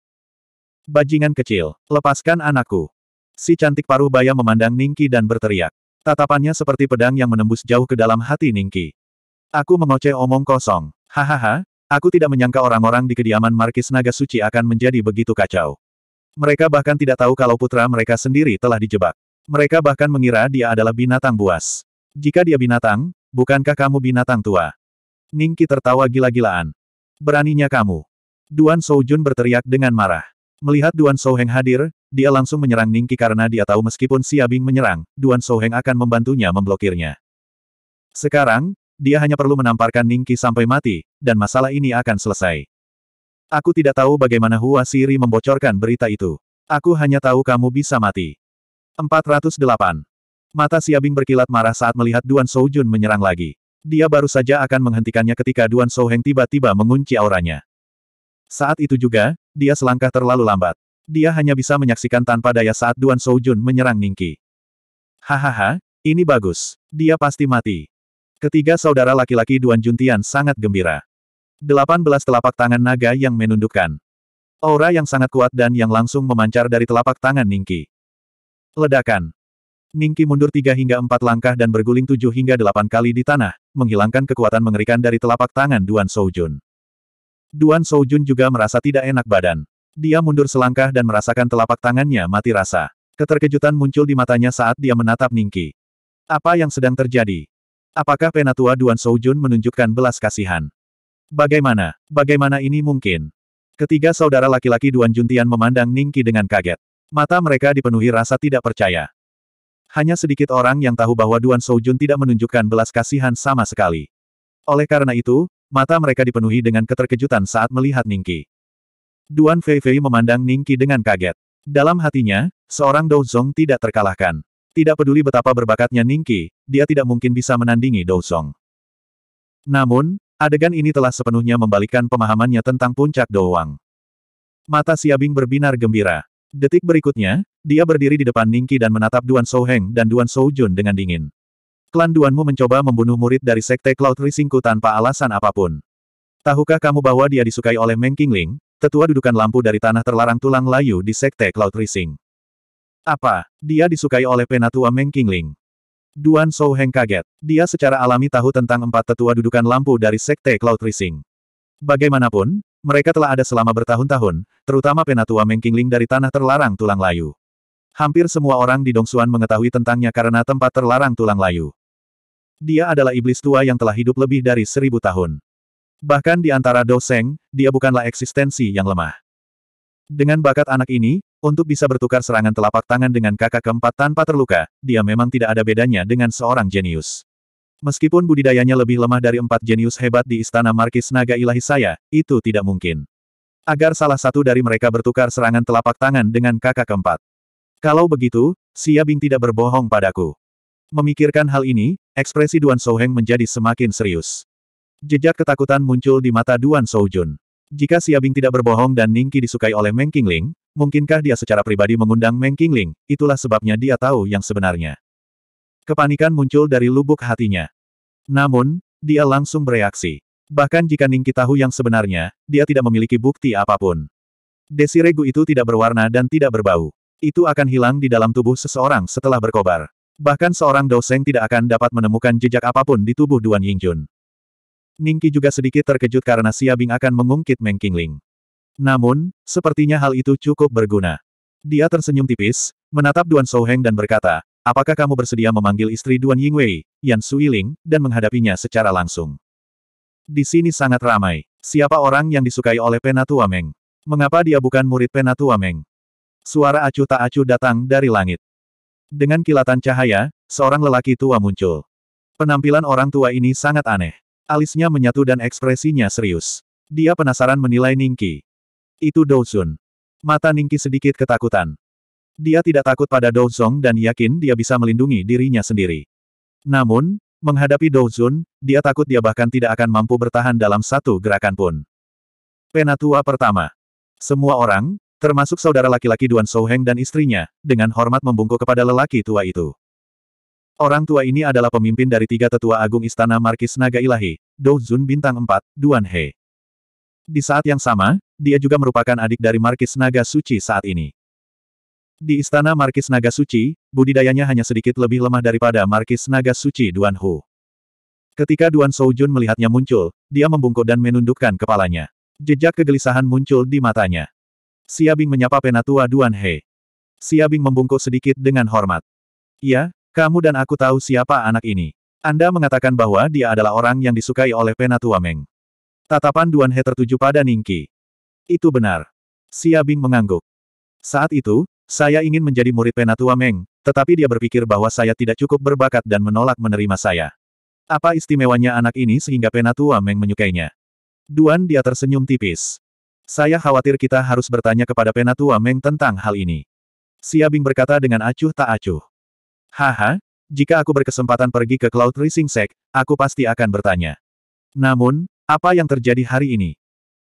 Bajingan kecil, lepaskan anakku. Si cantik paruh baya memandang Ningki dan berteriak. Tatapannya seperti pedang yang menembus jauh ke dalam hati Ningki. Aku mengoceh omong kosong. Hahaha, Aku tidak menyangka orang-orang di kediaman Markis Naga Suci akan menjadi begitu kacau. Mereka bahkan tidak tahu kalau putra mereka sendiri telah dijebak. Mereka bahkan mengira dia adalah binatang buas. Jika dia binatang, bukankah kamu binatang tua? Ningki tertawa gila-gilaan. Beraninya kamu. Duan Soujun berteriak dengan marah. Melihat Duan Souheng hadir, dia langsung menyerang Ningki karena dia tahu meskipun Bing menyerang, Duan Souheng akan membantunya memblokirnya. Sekarang, dia hanya perlu menamparkan Ningki sampai mati, dan masalah ini akan selesai. Aku tidak tahu bagaimana Hua Siri membocorkan berita itu. Aku hanya tahu kamu bisa mati. 408. Mata Siabing berkilat marah saat melihat Duan Soujun menyerang lagi. Dia baru saja akan menghentikannya ketika Duan Souheng tiba-tiba mengunci auranya. Saat itu juga, dia selangkah terlalu lambat. Dia hanya bisa menyaksikan tanpa daya saat Duan Soujun menyerang Ningki. Hahaha, ini bagus. Dia pasti mati. Ketiga saudara laki-laki Duan Juntian sangat gembira. Delapan belas telapak tangan naga yang menundukkan. Aura yang sangat kuat dan yang langsung memancar dari telapak tangan Ningki. Ledakan. Ningki mundur tiga hingga empat langkah dan berguling tujuh hingga delapan kali di tanah, menghilangkan kekuatan mengerikan dari telapak tangan Duan Soujun. Duan Soujun juga merasa tidak enak badan. Dia mundur selangkah dan merasakan telapak tangannya mati rasa. Keterkejutan muncul di matanya saat dia menatap Ningki. Apa yang sedang terjadi? Apakah penatua Duan Soujun menunjukkan belas kasihan? Bagaimana? Bagaimana ini mungkin? Ketiga saudara laki-laki Duan Juntian memandang Ningki dengan kaget. Mata mereka dipenuhi rasa tidak percaya. Hanya sedikit orang yang tahu bahwa Duan Soujun tidak menunjukkan belas kasihan sama sekali. Oleh karena itu, mata mereka dipenuhi dengan keterkejutan saat melihat Ningki. Duan Feifei memandang Ningki dengan kaget. Dalam hatinya, seorang Douzong tidak terkalahkan. Tidak peduli betapa berbakatnya Ningki, dia tidak mungkin bisa menandingi Song. Namun, adegan ini telah sepenuhnya membalikkan pemahamannya tentang puncak Douwang. Mata Siabing berbinar gembira. Detik berikutnya, dia berdiri di depan Ningki dan menatap Duan Souheng dan Duan Soujun dengan dingin. Klan Duanmu mencoba membunuh murid dari Sekte Cloud Risingku tanpa alasan apapun. Tahukah kamu bahwa dia disukai oleh Meng Qingling, tetua dudukan lampu dari tanah terlarang tulang layu di Sekte Cloud Rising? Apa? Dia disukai oleh penatua Meng Qingling. Duan Shou Heng kaget. Dia secara alami tahu tentang empat tetua dudukan lampu dari Sekte Cloud Rising. Bagaimanapun, mereka telah ada selama bertahun-tahun, terutama penatua Meng Qingling dari tanah terlarang tulang layu. Hampir semua orang di Dongsuan mengetahui tentangnya karena tempat terlarang tulang layu. Dia adalah iblis tua yang telah hidup lebih dari seribu tahun. Bahkan di antara Doseng, dia bukanlah eksistensi yang lemah. Dengan bakat anak ini, untuk bisa bertukar serangan telapak tangan dengan kakak keempat tanpa terluka, dia memang tidak ada bedanya dengan seorang jenius. Meskipun budidayanya lebih lemah dari empat jenius hebat di Istana Markis Naga Ilahi saya, itu tidak mungkin. Agar salah satu dari mereka bertukar serangan telapak tangan dengan kakak keempat. Kalau begitu, Xia Bing tidak berbohong padaku. Memikirkan hal ini, ekspresi Duan Souheng menjadi semakin serius. Jejak ketakutan muncul di mata Duan Soujun. Jika Xiabing tidak berbohong dan Ningki disukai oleh Meng Qingling, mungkinkah dia secara pribadi mengundang Meng Qingling? Itulah sebabnya dia tahu yang sebenarnya. Kepanikan muncul dari lubuk hatinya. Namun, dia langsung bereaksi. Bahkan jika Ningki tahu yang sebenarnya, dia tidak memiliki bukti apapun. Desiregu itu tidak berwarna dan tidak berbau. Itu akan hilang di dalam tubuh seseorang setelah berkobar. Bahkan seorang Doseng tidak akan dapat menemukan jejak apapun di tubuh Duan Yingjun. Ningki juga sedikit terkejut karena Siabing akan mengungkit Meng Qingling. Namun, sepertinya hal itu cukup berguna. Dia tersenyum tipis, menatap Duan Souheng dan berkata, apakah kamu bersedia memanggil istri Duan Yingwei, Yan Suiling, dan menghadapinya secara langsung? Di sini sangat ramai. Siapa orang yang disukai oleh Penatua Meng? Mengapa dia bukan murid Penatua Meng? Suara acuh tak acuh datang dari langit. Dengan kilatan cahaya, seorang lelaki tua muncul. Penampilan orang tua ini sangat aneh. Alisnya menyatu dan ekspresinya serius. Dia penasaran menilai Ningki. Itu Douzun. Mata Ningki sedikit ketakutan. Dia tidak takut pada Douzong dan yakin dia bisa melindungi dirinya sendiri. Namun, menghadapi Douzun, dia takut dia bahkan tidak akan mampu bertahan dalam satu gerakan pun. Penatua pertama. Semua orang, termasuk saudara laki-laki Duan Souheng dan istrinya, dengan hormat membungkuk kepada lelaki tua itu. Orang tua ini adalah pemimpin dari tiga tetua agung Istana Markis Naga Ilahi, Dou Bintang 4, Duan He. Di saat yang sama, dia juga merupakan adik dari Markis Naga Suci saat ini. Di Istana Markis Naga Suci, budidayanya hanya sedikit lebih lemah daripada Markis Naga Suci Duan Hu. Ketika Duan Soujun melihatnya muncul, dia membungkuk dan menundukkan kepalanya. Jejak kegelisahan muncul di matanya. Siabing menyapa penatua Duan He. Siabing membungkuk sedikit dengan hormat. Ya. Kamu dan aku tahu siapa anak ini. Anda mengatakan bahwa dia adalah orang yang disukai oleh Penatua Meng. Tatapan Duan He tertuju pada Ningki. Itu benar. Bing mengangguk. Saat itu, saya ingin menjadi murid Penatua Meng, tetapi dia berpikir bahwa saya tidak cukup berbakat dan menolak menerima saya. Apa istimewanya anak ini sehingga Penatua Meng menyukainya? Duan dia tersenyum tipis. Saya khawatir kita harus bertanya kepada Penatua Meng tentang hal ini. Bing berkata dengan acuh tak acuh. Haha, jika aku berkesempatan pergi ke Cloud Rising Sect, aku pasti akan bertanya. Namun, apa yang terjadi hari ini?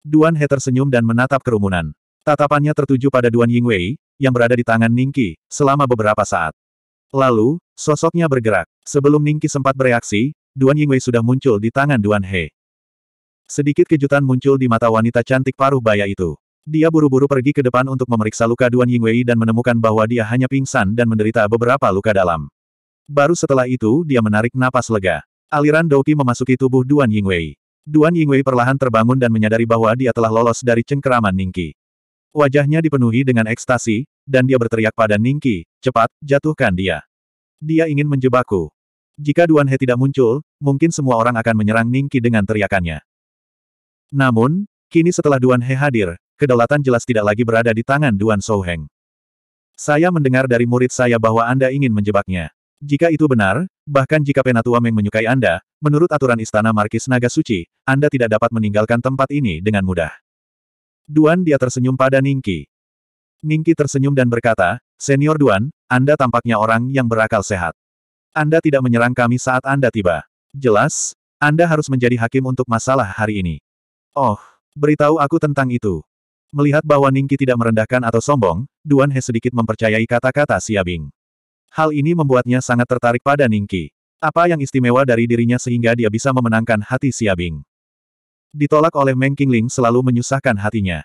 Duan He tersenyum dan menatap kerumunan. Tatapannya tertuju pada Duan Yingwei, yang berada di tangan Ningki, selama beberapa saat. Lalu, sosoknya bergerak. Sebelum Ningki sempat bereaksi, Duan Yingwei sudah muncul di tangan Duan He. Sedikit kejutan muncul di mata wanita cantik paruh baya itu. Dia buru-buru pergi ke depan untuk memeriksa luka Duan Yingwei dan menemukan bahwa dia hanya pingsan dan menderita beberapa luka dalam. Baru setelah itu dia menarik napas lega. Aliran Douki memasuki tubuh Duan Yingwei. Duan Yingwei perlahan terbangun dan menyadari bahwa dia telah lolos dari cengkeraman Ningki. Wajahnya dipenuhi dengan ekstasi, dan dia berteriak pada Ningki, cepat, jatuhkan dia. Dia ingin menjebakku. Jika Duan He tidak muncul, mungkin semua orang akan menyerang Ningki dengan teriakannya. Namun, kini setelah Duan He hadir, kedaulatan jelas tidak lagi berada di tangan Duan Souheng. Saya mendengar dari murid saya bahwa Anda ingin menjebaknya. Jika itu benar, bahkan jika Penatua Meng menyukai Anda, menurut aturan Istana Markis Naga Suci, Anda tidak dapat meninggalkan tempat ini dengan mudah. Duan dia tersenyum pada Ningki. Ningki tersenyum dan berkata, Senior Duan, Anda tampaknya orang yang berakal sehat. Anda tidak menyerang kami saat Anda tiba. Jelas, Anda harus menjadi hakim untuk masalah hari ini. Oh, beritahu aku tentang itu. Melihat bahwa Ningki tidak merendahkan atau sombong, Duan He sedikit mempercayai kata-kata Siabing. Hal ini membuatnya sangat tertarik pada Ningki. Apa yang istimewa dari dirinya sehingga dia bisa memenangkan hati Siabing? Ditolak oleh Meng Qingling selalu menyusahkan hatinya.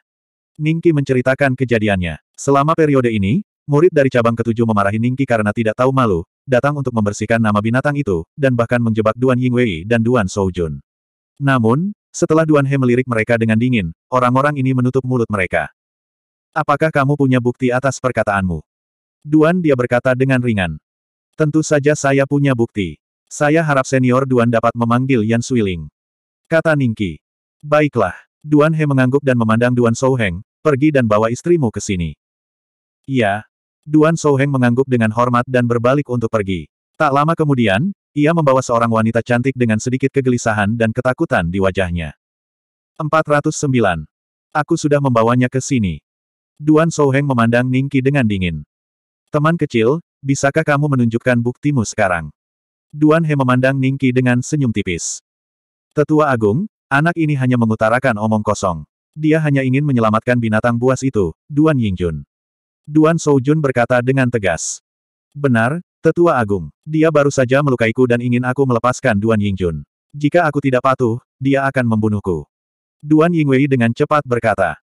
Ningki menceritakan kejadiannya. Selama periode ini, murid dari cabang ketujuh memarahi Ningki karena tidak tahu malu, datang untuk membersihkan nama binatang itu, dan bahkan menjebak Duan Yingwei dan Duan Soujun. Namun, setelah Duan He melirik mereka dengan dingin, orang-orang ini menutup mulut mereka. Apakah kamu punya bukti atas perkataanmu? Duan dia berkata dengan ringan. Tentu saja saya punya bukti. Saya harap senior Duan dapat memanggil Yan Suiling. Kata Ningki. Baiklah. Duan He mengangguk dan memandang Duan Souheng, pergi dan bawa istrimu ke sini. Iya. Duan Souheng mengangguk dengan hormat dan berbalik untuk pergi. Tak lama kemudian, ia membawa seorang wanita cantik dengan sedikit kegelisahan dan ketakutan di wajahnya. 409. Aku sudah membawanya ke sini. Duan Souheng memandang Ningki dengan dingin. Teman kecil, bisakah kamu menunjukkan buktimu sekarang? Duan He memandang Ningki dengan senyum tipis. Tetua Agung, anak ini hanya mengutarakan omong kosong. Dia hanya ingin menyelamatkan binatang buas itu, Duan Yingjun. Duan Soujun berkata dengan tegas. Benar, Tetua Agung. Dia baru saja melukaiku dan ingin aku melepaskan Duan Yingjun. Jika aku tidak patuh, dia akan membunuhku. Duan Yingwei dengan cepat berkata.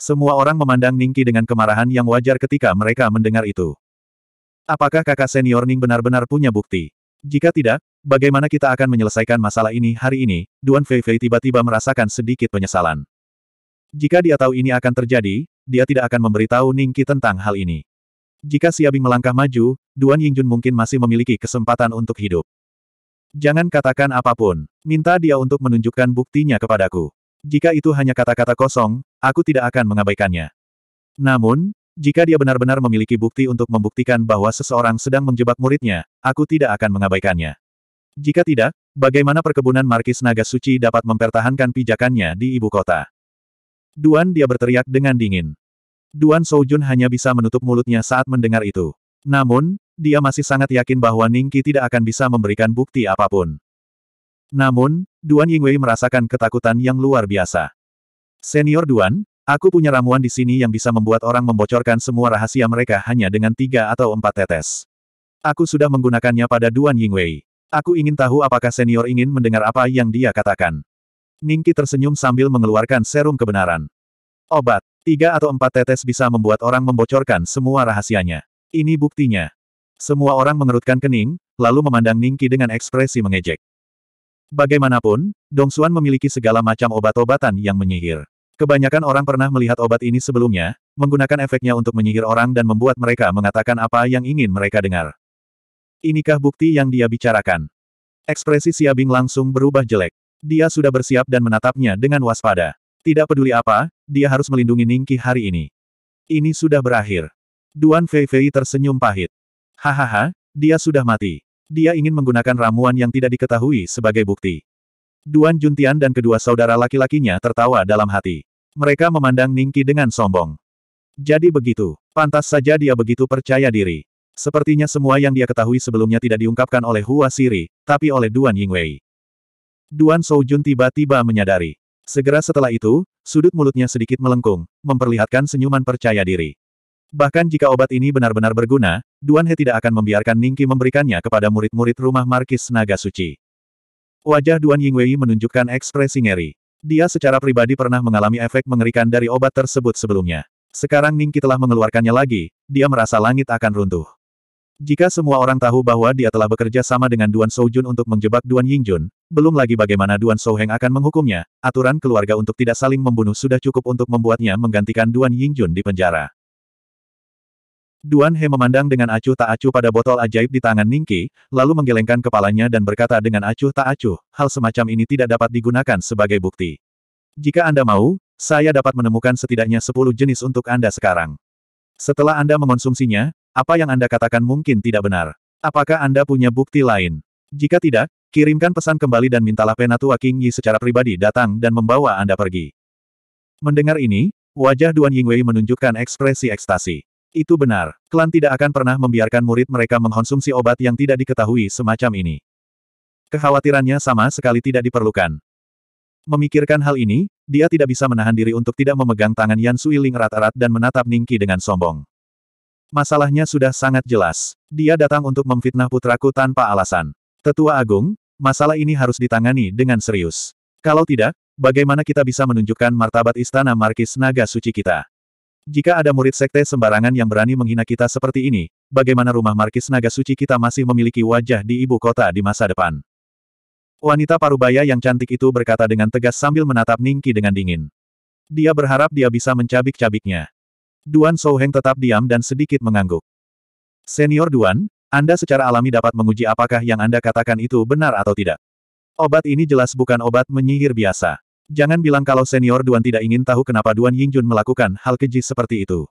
Semua orang memandang Ningki dengan kemarahan yang wajar ketika mereka mendengar itu. Apakah kakak senior Ning benar-benar punya bukti? Jika tidak, bagaimana kita akan menyelesaikan masalah ini hari ini? Duan Feifei tiba-tiba merasakan sedikit penyesalan. Jika dia tahu ini akan terjadi, dia tidak akan memberitahu Ningki tentang hal ini. Jika Siabing melangkah maju, Duan Yingjun mungkin masih memiliki kesempatan untuk hidup. Jangan katakan apapun. Minta dia untuk menunjukkan buktinya kepadaku. Jika itu hanya kata-kata kosong, aku tidak akan mengabaikannya. Namun, jika dia benar-benar memiliki bukti untuk membuktikan bahwa seseorang sedang menjebak muridnya, aku tidak akan mengabaikannya. Jika tidak, bagaimana perkebunan Markis Naga Suci dapat mempertahankan pijakannya di ibu kota? Duan dia berteriak dengan dingin. Duan Soujun hanya bisa menutup mulutnya saat mendengar itu. Namun, dia masih sangat yakin bahwa Ningki tidak akan bisa memberikan bukti apapun. Namun, Duan Yingwei merasakan ketakutan yang luar biasa. Senior Duan, aku punya ramuan di sini yang bisa membuat orang membocorkan semua rahasia mereka hanya dengan tiga atau empat tetes. Aku sudah menggunakannya pada Duan Yingwei. Aku ingin tahu apakah senior ingin mendengar apa yang dia katakan. Ningki tersenyum sambil mengeluarkan serum kebenaran. Obat. Tiga atau empat tetes bisa membuat orang membocorkan semua rahasianya. Ini buktinya. Semua orang mengerutkan kening, lalu memandang Ningki dengan ekspresi mengejek. Bagaimanapun, Dong Xuan memiliki segala macam obat-obatan yang menyihir. Kebanyakan orang pernah melihat obat ini sebelumnya, menggunakan efeknya untuk menyihir orang dan membuat mereka mengatakan apa yang ingin mereka dengar. Inikah bukti yang dia bicarakan? Ekspresi Xia Bing langsung berubah jelek. Dia sudah bersiap dan menatapnya dengan waspada. Tidak peduli apa, dia harus melindungi Ningki hari ini. Ini sudah berakhir. Duan Fei Fei tersenyum pahit. Hahaha, dia sudah mati. Dia ingin menggunakan ramuan yang tidak diketahui sebagai bukti. Duan Juntian dan kedua saudara laki-lakinya tertawa dalam hati. Mereka memandang Ningki dengan sombong. Jadi begitu, pantas saja dia begitu percaya diri. Sepertinya semua yang dia ketahui sebelumnya tidak diungkapkan oleh Hua Siri, tapi oleh Duan Yingwei. Duan Soujun tiba-tiba menyadari. Segera setelah itu, sudut mulutnya sedikit melengkung, memperlihatkan senyuman percaya diri. Bahkan jika obat ini benar-benar berguna, Duan He tidak akan membiarkan Ningki memberikannya kepada murid-murid rumah Markis Naga Suci. Wajah Duan Yingwei menunjukkan ekspresi ngeri. Dia secara pribadi pernah mengalami efek mengerikan dari obat tersebut sebelumnya. Sekarang Ningki telah mengeluarkannya lagi, dia merasa langit akan runtuh. Jika semua orang tahu bahwa dia telah bekerja sama dengan Duan Soujun untuk menjebak Duan Yingjun, belum lagi bagaimana Duan Souheng akan menghukumnya, aturan keluarga untuk tidak saling membunuh sudah cukup untuk membuatnya menggantikan Duan Yingjun di penjara. Duan He memandang dengan acuh tak acuh pada botol ajaib di tangan Ningki, lalu menggelengkan kepalanya dan berkata dengan acuh tak acuh, hal semacam ini tidak dapat digunakan sebagai bukti. Jika Anda mau, saya dapat menemukan setidaknya 10 jenis untuk Anda sekarang. Setelah Anda mengonsumsinya, apa yang Anda katakan mungkin tidak benar. Apakah Anda punya bukti lain? Jika tidak, Kirimkan pesan kembali dan mintalah Penatua King Yi secara pribadi datang dan membawa Anda pergi. Mendengar ini, wajah Duan Yingwei menunjukkan ekspresi ekstasi. Itu benar, klan tidak akan pernah membiarkan murid mereka mengkonsumsi obat yang tidak diketahui semacam ini. Kekhawatirannya sama sekali tidak diperlukan. Memikirkan hal ini, dia tidak bisa menahan diri untuk tidak memegang tangan Yan Ling erat-erat dan menatap Ningki dengan sombong. Masalahnya sudah sangat jelas. Dia datang untuk memfitnah putraku tanpa alasan. Tetua Agung, masalah ini harus ditangani dengan serius. Kalau tidak, bagaimana kita bisa menunjukkan martabat istana Markis Naga Suci kita? Jika ada murid sekte sembarangan yang berani menghina kita seperti ini, bagaimana rumah Markis Naga Suci kita masih memiliki wajah di ibu kota di masa depan? Wanita parubaya yang cantik itu berkata dengan tegas sambil menatap Ningki dengan dingin. Dia berharap dia bisa mencabik-cabiknya. Duan Souheng tetap diam dan sedikit mengangguk. Senior Duan, anda secara alami dapat menguji apakah yang Anda katakan itu benar atau tidak. Obat ini jelas bukan obat menyihir biasa. Jangan bilang kalau senior Duan tidak ingin tahu kenapa Duan Yingjun melakukan hal keji seperti itu.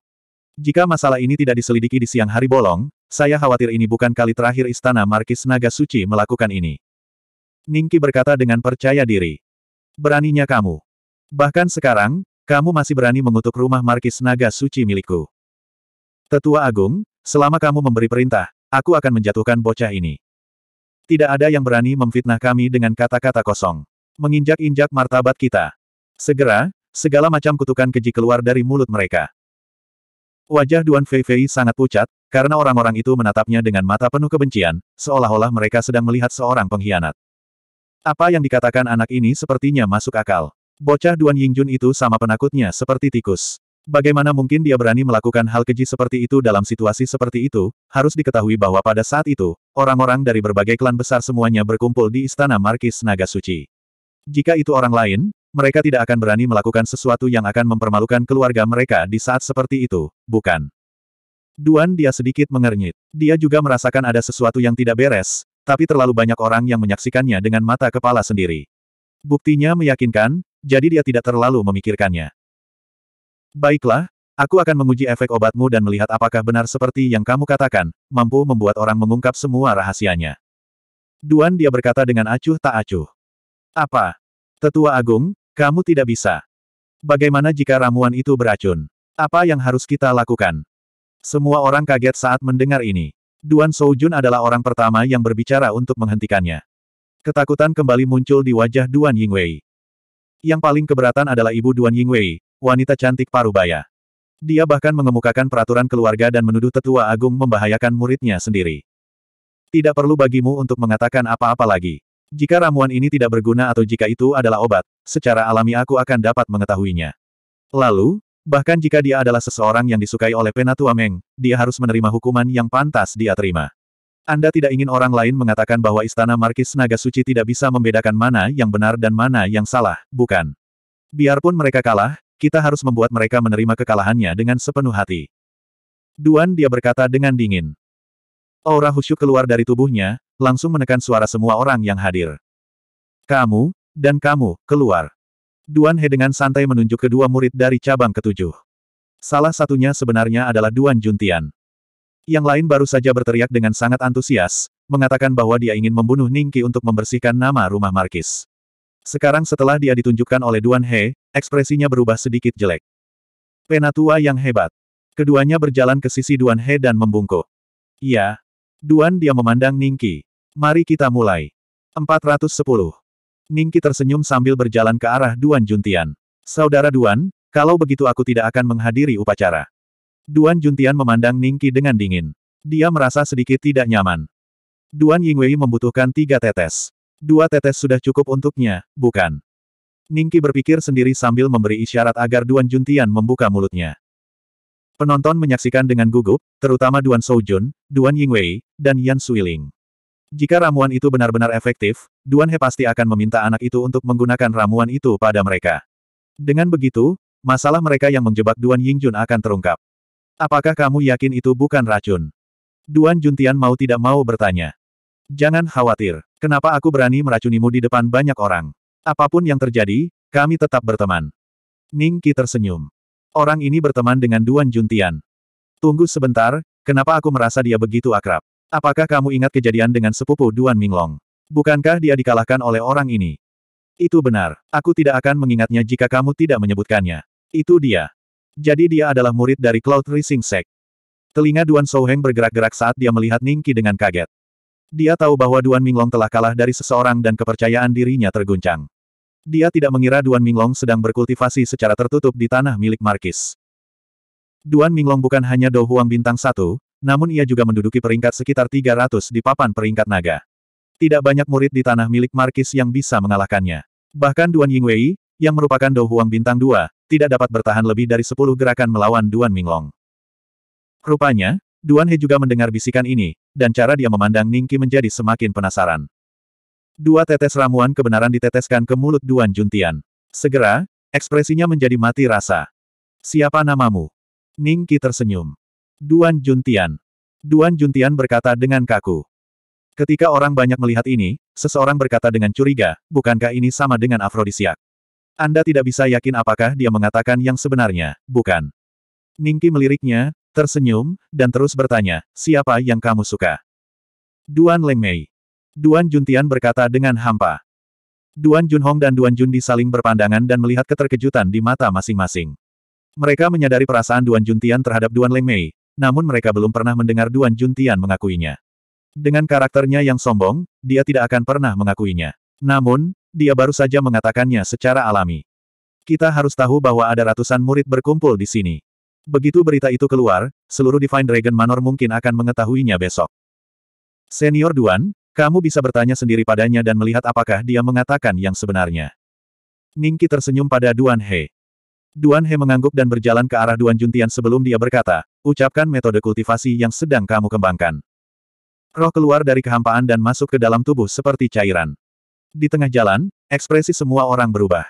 Jika masalah ini tidak diselidiki di siang hari bolong, saya khawatir ini bukan kali terakhir Istana Markis Naga Suci melakukan ini. Ningki berkata dengan percaya diri. Beraninya kamu. Bahkan sekarang, kamu masih berani mengutuk rumah Markis Naga Suci milikku. Tetua Agung, selama kamu memberi perintah, Aku akan menjatuhkan bocah ini. Tidak ada yang berani memfitnah kami dengan kata-kata kosong. Menginjak-injak martabat kita. Segera, segala macam kutukan keji keluar dari mulut mereka. Wajah Duan Fei Fei sangat pucat, karena orang-orang itu menatapnya dengan mata penuh kebencian, seolah-olah mereka sedang melihat seorang pengkhianat. Apa yang dikatakan anak ini sepertinya masuk akal. Bocah Duan Yingjun itu sama penakutnya seperti tikus. Bagaimana mungkin dia berani melakukan hal keji seperti itu dalam situasi seperti itu, harus diketahui bahwa pada saat itu, orang-orang dari berbagai klan besar semuanya berkumpul di Istana Markis Naga Suci. Jika itu orang lain, mereka tidak akan berani melakukan sesuatu yang akan mempermalukan keluarga mereka di saat seperti itu, bukan? Duan dia sedikit mengernyit. Dia juga merasakan ada sesuatu yang tidak beres, tapi terlalu banyak orang yang menyaksikannya dengan mata kepala sendiri. Buktinya meyakinkan, jadi dia tidak terlalu memikirkannya. Baiklah, aku akan menguji efek obatmu dan melihat apakah benar seperti yang kamu katakan, mampu membuat orang mengungkap semua rahasianya. Duan dia berkata dengan acuh tak acuh. Apa? Tetua Agung, kamu tidak bisa. Bagaimana jika ramuan itu beracun? Apa yang harus kita lakukan? Semua orang kaget saat mendengar ini. Duan Soujun adalah orang pertama yang berbicara untuk menghentikannya. Ketakutan kembali muncul di wajah Duan Yingwei. Yang paling keberatan adalah ibu Duan Yingwei, wanita cantik parubaya. Dia bahkan mengemukakan peraturan keluarga dan menuduh tetua agung membahayakan muridnya sendiri. Tidak perlu bagimu untuk mengatakan apa-apa lagi. Jika ramuan ini tidak berguna atau jika itu adalah obat, secara alami aku akan dapat mengetahuinya. Lalu, bahkan jika dia adalah seseorang yang disukai oleh Penatua Meng, dia harus menerima hukuman yang pantas dia terima. Anda tidak ingin orang lain mengatakan bahwa Istana Markis Naga Suci tidak bisa membedakan mana yang benar dan mana yang salah, bukan? Biarpun mereka kalah, kita harus membuat mereka menerima kekalahannya dengan sepenuh hati. Duan dia berkata dengan dingin. Aura husyuk keluar dari tubuhnya, langsung menekan suara semua orang yang hadir. Kamu, dan kamu, keluar. Duan He dengan santai menunjuk kedua murid dari cabang ketujuh. Salah satunya sebenarnya adalah Duan Juntian. Yang lain baru saja berteriak dengan sangat antusias, mengatakan bahwa dia ingin membunuh Ningki untuk membersihkan nama rumah Markis. Sekarang setelah dia ditunjukkan oleh Duan He, Ekspresinya berubah sedikit jelek. Penatua yang hebat. Keduanya berjalan ke sisi Duan He dan membungkuk. Iya. Duan dia memandang Ningki. Mari kita mulai. 410. Ningki tersenyum sambil berjalan ke arah Duan Juntian. Saudara Duan, kalau begitu aku tidak akan menghadiri upacara. Duan Juntian memandang Ningki dengan dingin. Dia merasa sedikit tidak nyaman. Duan Yingwei membutuhkan tiga tetes. Dua tetes sudah cukup untuknya, bukan? Ningki berpikir sendiri sambil memberi isyarat agar Duan Juntian membuka mulutnya. Penonton menyaksikan dengan gugup, terutama Duan Soujun, Duan Yingwei, dan Yan Suiling. Jika ramuan itu benar-benar efektif, Duan He pasti akan meminta anak itu untuk menggunakan ramuan itu pada mereka. Dengan begitu, masalah mereka yang menjebak Duan Yingjun akan terungkap. Apakah kamu yakin itu bukan racun? Duan Juntian mau tidak mau bertanya. Jangan khawatir, kenapa aku berani meracunimu di depan banyak orang? Apapun yang terjadi, kami tetap berteman. Ning Qi tersenyum. Orang ini berteman dengan Duan Juntian. Tunggu sebentar, kenapa aku merasa dia begitu akrab? Apakah kamu ingat kejadian dengan sepupu Duan Minglong? Bukankah dia dikalahkan oleh orang ini? Itu benar. Aku tidak akan mengingatnya jika kamu tidak menyebutkannya. Itu dia. Jadi dia adalah murid dari Cloud Rising Sect. Telinga Duan Souheng bergerak-gerak saat dia melihat Ning Qi dengan kaget. Dia tahu bahwa Duan Minglong telah kalah dari seseorang dan kepercayaan dirinya terguncang. Dia tidak mengira Duan Minglong sedang berkultivasi secara tertutup di tanah milik Markis. Duan Minglong bukan hanya Dou Huang bintang satu, namun ia juga menduduki peringkat sekitar 300 di papan peringkat naga. Tidak banyak murid di tanah milik Markis yang bisa mengalahkannya. Bahkan Duan Yingwei, yang merupakan Dou Huang bintang dua, tidak dapat bertahan lebih dari 10 gerakan melawan Duan Minglong. Rupanya, Duan He juga mendengar bisikan ini, dan cara dia memandang Ningki menjadi semakin penasaran. Dua tetes ramuan kebenaran diteteskan ke mulut Duan Juntian. Segera, ekspresinya menjadi mati rasa. Siapa namamu? Ning Qi tersenyum. Duan Juntian. Duan Juntian berkata dengan kaku. Ketika orang banyak melihat ini, seseorang berkata dengan curiga, bukankah ini sama dengan afrodisiak? Anda tidak bisa yakin apakah dia mengatakan yang sebenarnya, bukan? Ning Ningki meliriknya, tersenyum, dan terus bertanya, siapa yang kamu suka? Duan Leng Mei. Duan Juntian berkata dengan hampa. Duan Junhong dan Duan Jundi saling berpandangan dan melihat keterkejutan di mata masing-masing. Mereka menyadari perasaan Duan Juntian terhadap Duan Mei, namun mereka belum pernah mendengar Duan Juntian mengakuinya. Dengan karakternya yang sombong, dia tidak akan pernah mengakuinya. Namun, dia baru saja mengatakannya secara alami. Kita harus tahu bahwa ada ratusan murid berkumpul di sini. Begitu berita itu keluar, seluruh Divine Dragon Manor mungkin akan mengetahuinya besok. Senior Duan, kamu bisa bertanya sendiri padanya dan melihat apakah dia mengatakan yang sebenarnya. Ningki tersenyum pada Duan He. Duan He mengangguk dan berjalan ke arah Duan Juntian sebelum dia berkata, ucapkan metode kultivasi yang sedang kamu kembangkan. Roh keluar dari kehampaan dan masuk ke dalam tubuh seperti cairan. Di tengah jalan, ekspresi semua orang berubah.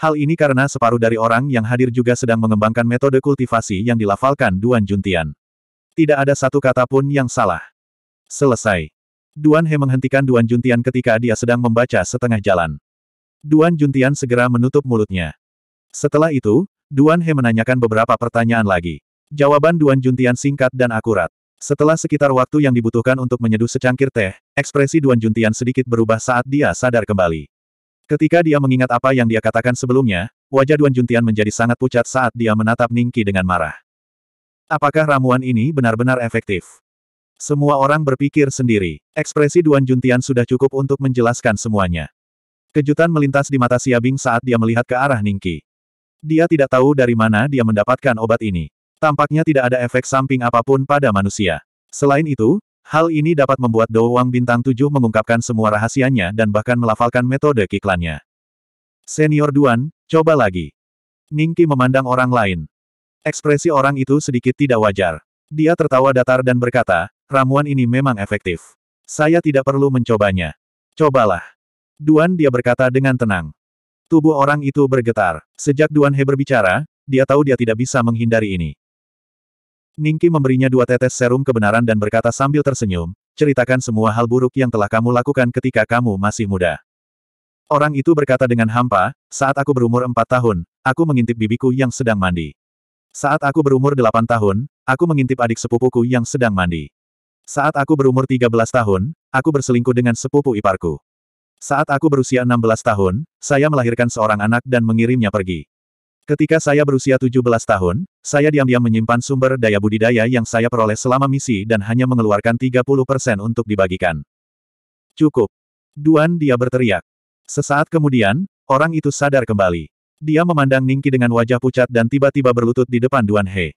Hal ini karena separuh dari orang yang hadir juga sedang mengembangkan metode kultivasi yang dilafalkan Duan Juntian. Tidak ada satu kata pun yang salah. Selesai. Duan He menghentikan Duan Juntian ketika dia sedang membaca setengah jalan. Duan Juntian segera menutup mulutnya. Setelah itu, Duan He menanyakan beberapa pertanyaan lagi. Jawaban Duan Juntian singkat dan akurat. Setelah sekitar waktu yang dibutuhkan untuk menyeduh secangkir teh, ekspresi Duan Juntian sedikit berubah saat dia sadar kembali. Ketika dia mengingat apa yang dia katakan sebelumnya, wajah Duan Juntian menjadi sangat pucat saat dia menatap Ningki dengan marah. Apakah ramuan ini benar-benar efektif? Semua orang berpikir sendiri. Ekspresi Duan Juntian sudah cukup untuk menjelaskan semuanya. Kejutan melintas di mata Siabing saat dia melihat ke arah Ningki. Dia tidak tahu dari mana dia mendapatkan obat ini. Tampaknya tidak ada efek samping apapun pada manusia. Selain itu, hal ini dapat membuat Dou Wang Bintang 7 mengungkapkan semua rahasianya dan bahkan melafalkan metode kiklannya. Senior Duan, coba lagi. Ningki memandang orang lain. Ekspresi orang itu sedikit tidak wajar. Dia tertawa datar dan berkata, Ramuan ini memang efektif. Saya tidak perlu mencobanya. Cobalah. Duan dia berkata dengan tenang. Tubuh orang itu bergetar. Sejak Duan He berbicara, dia tahu dia tidak bisa menghindari ini. Ningki memberinya dua tetes serum kebenaran dan berkata sambil tersenyum, ceritakan semua hal buruk yang telah kamu lakukan ketika kamu masih muda. Orang itu berkata dengan hampa, saat aku berumur empat tahun, aku mengintip bibiku yang sedang mandi. Saat aku berumur delapan tahun, aku mengintip adik sepupuku yang sedang mandi. Saat aku berumur 13 tahun, aku berselingkuh dengan sepupu iparku. Saat aku berusia 16 tahun, saya melahirkan seorang anak dan mengirimnya pergi. Ketika saya berusia 17 tahun, saya diam-diam menyimpan sumber daya budidaya yang saya peroleh selama misi dan hanya mengeluarkan 30% untuk dibagikan. Cukup. Duan dia berteriak. Sesaat kemudian, orang itu sadar kembali. Dia memandang Ningki dengan wajah pucat dan tiba-tiba berlutut di depan Duan He.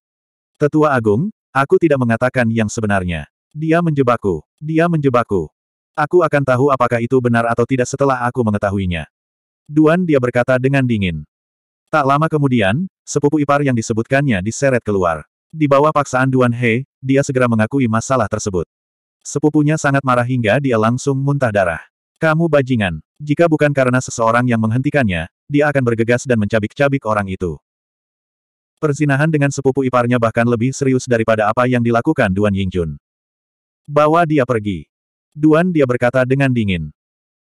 Tetua Agung, aku tidak mengatakan yang sebenarnya. Dia menjebakku. Dia menjebakku. Aku akan tahu apakah itu benar atau tidak setelah aku mengetahuinya. Duan dia berkata dengan dingin. Tak lama kemudian, sepupu ipar yang disebutkannya diseret keluar. Di bawah paksaan Duan He, dia segera mengakui masalah tersebut. Sepupunya sangat marah hingga dia langsung muntah darah. Kamu bajingan. Jika bukan karena seseorang yang menghentikannya, dia akan bergegas dan mencabik-cabik orang itu. Perzinahan dengan sepupu iparnya bahkan lebih serius daripada apa yang dilakukan Duan Yingjun. Bawa dia pergi. Duan dia berkata dengan dingin.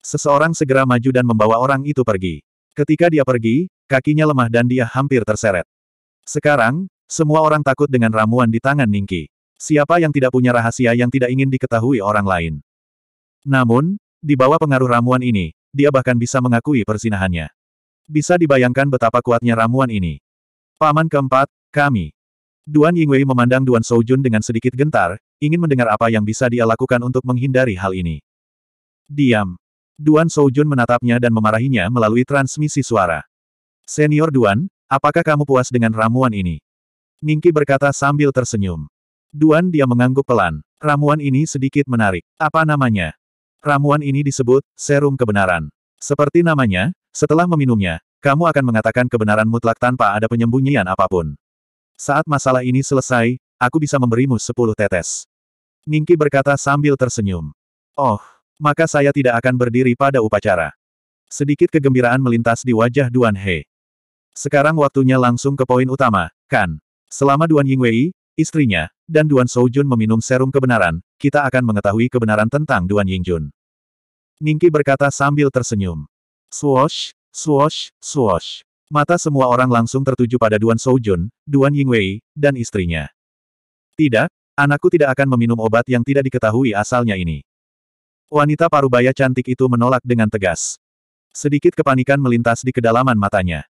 Seseorang segera maju dan membawa orang itu pergi. Ketika dia pergi, kakinya lemah dan dia hampir terseret. Sekarang, semua orang takut dengan ramuan di tangan Ningki. Siapa yang tidak punya rahasia yang tidak ingin diketahui orang lain? Namun, di bawah pengaruh ramuan ini, dia bahkan bisa mengakui persinahannya. Bisa dibayangkan betapa kuatnya ramuan ini. Paman keempat, kami. Duan Yingwei memandang Duan Soujun dengan sedikit gentar, ingin mendengar apa yang bisa dia lakukan untuk menghindari hal ini. Diam. Duan Soujun menatapnya dan memarahinya melalui transmisi suara. Senior Duan, apakah kamu puas dengan ramuan ini? Ningki berkata sambil tersenyum. Duan dia mengangguk pelan. Ramuan ini sedikit menarik. Apa namanya? Ramuan ini disebut, serum kebenaran. Seperti namanya, setelah meminumnya, kamu akan mengatakan kebenaran mutlak tanpa ada penyembunyian apapun. Saat masalah ini selesai, aku bisa memberimu sepuluh tetes. Ningki berkata sambil tersenyum. Oh, maka saya tidak akan berdiri pada upacara. Sedikit kegembiraan melintas di wajah Duan He. Sekarang waktunya langsung ke poin utama, kan? Selama Duan Yingwei, istrinya, dan Duan Soujun meminum serum kebenaran, kita akan mengetahui kebenaran tentang Duan Yingjun. Ningki berkata sambil tersenyum. Swosh, swosh, swosh. Mata semua orang langsung tertuju pada Duan Soujun, Duan Yingwei, dan istrinya. Tidak, anakku tidak akan meminum obat yang tidak diketahui asalnya ini. Wanita parubaya cantik itu menolak dengan tegas. Sedikit kepanikan melintas di kedalaman matanya.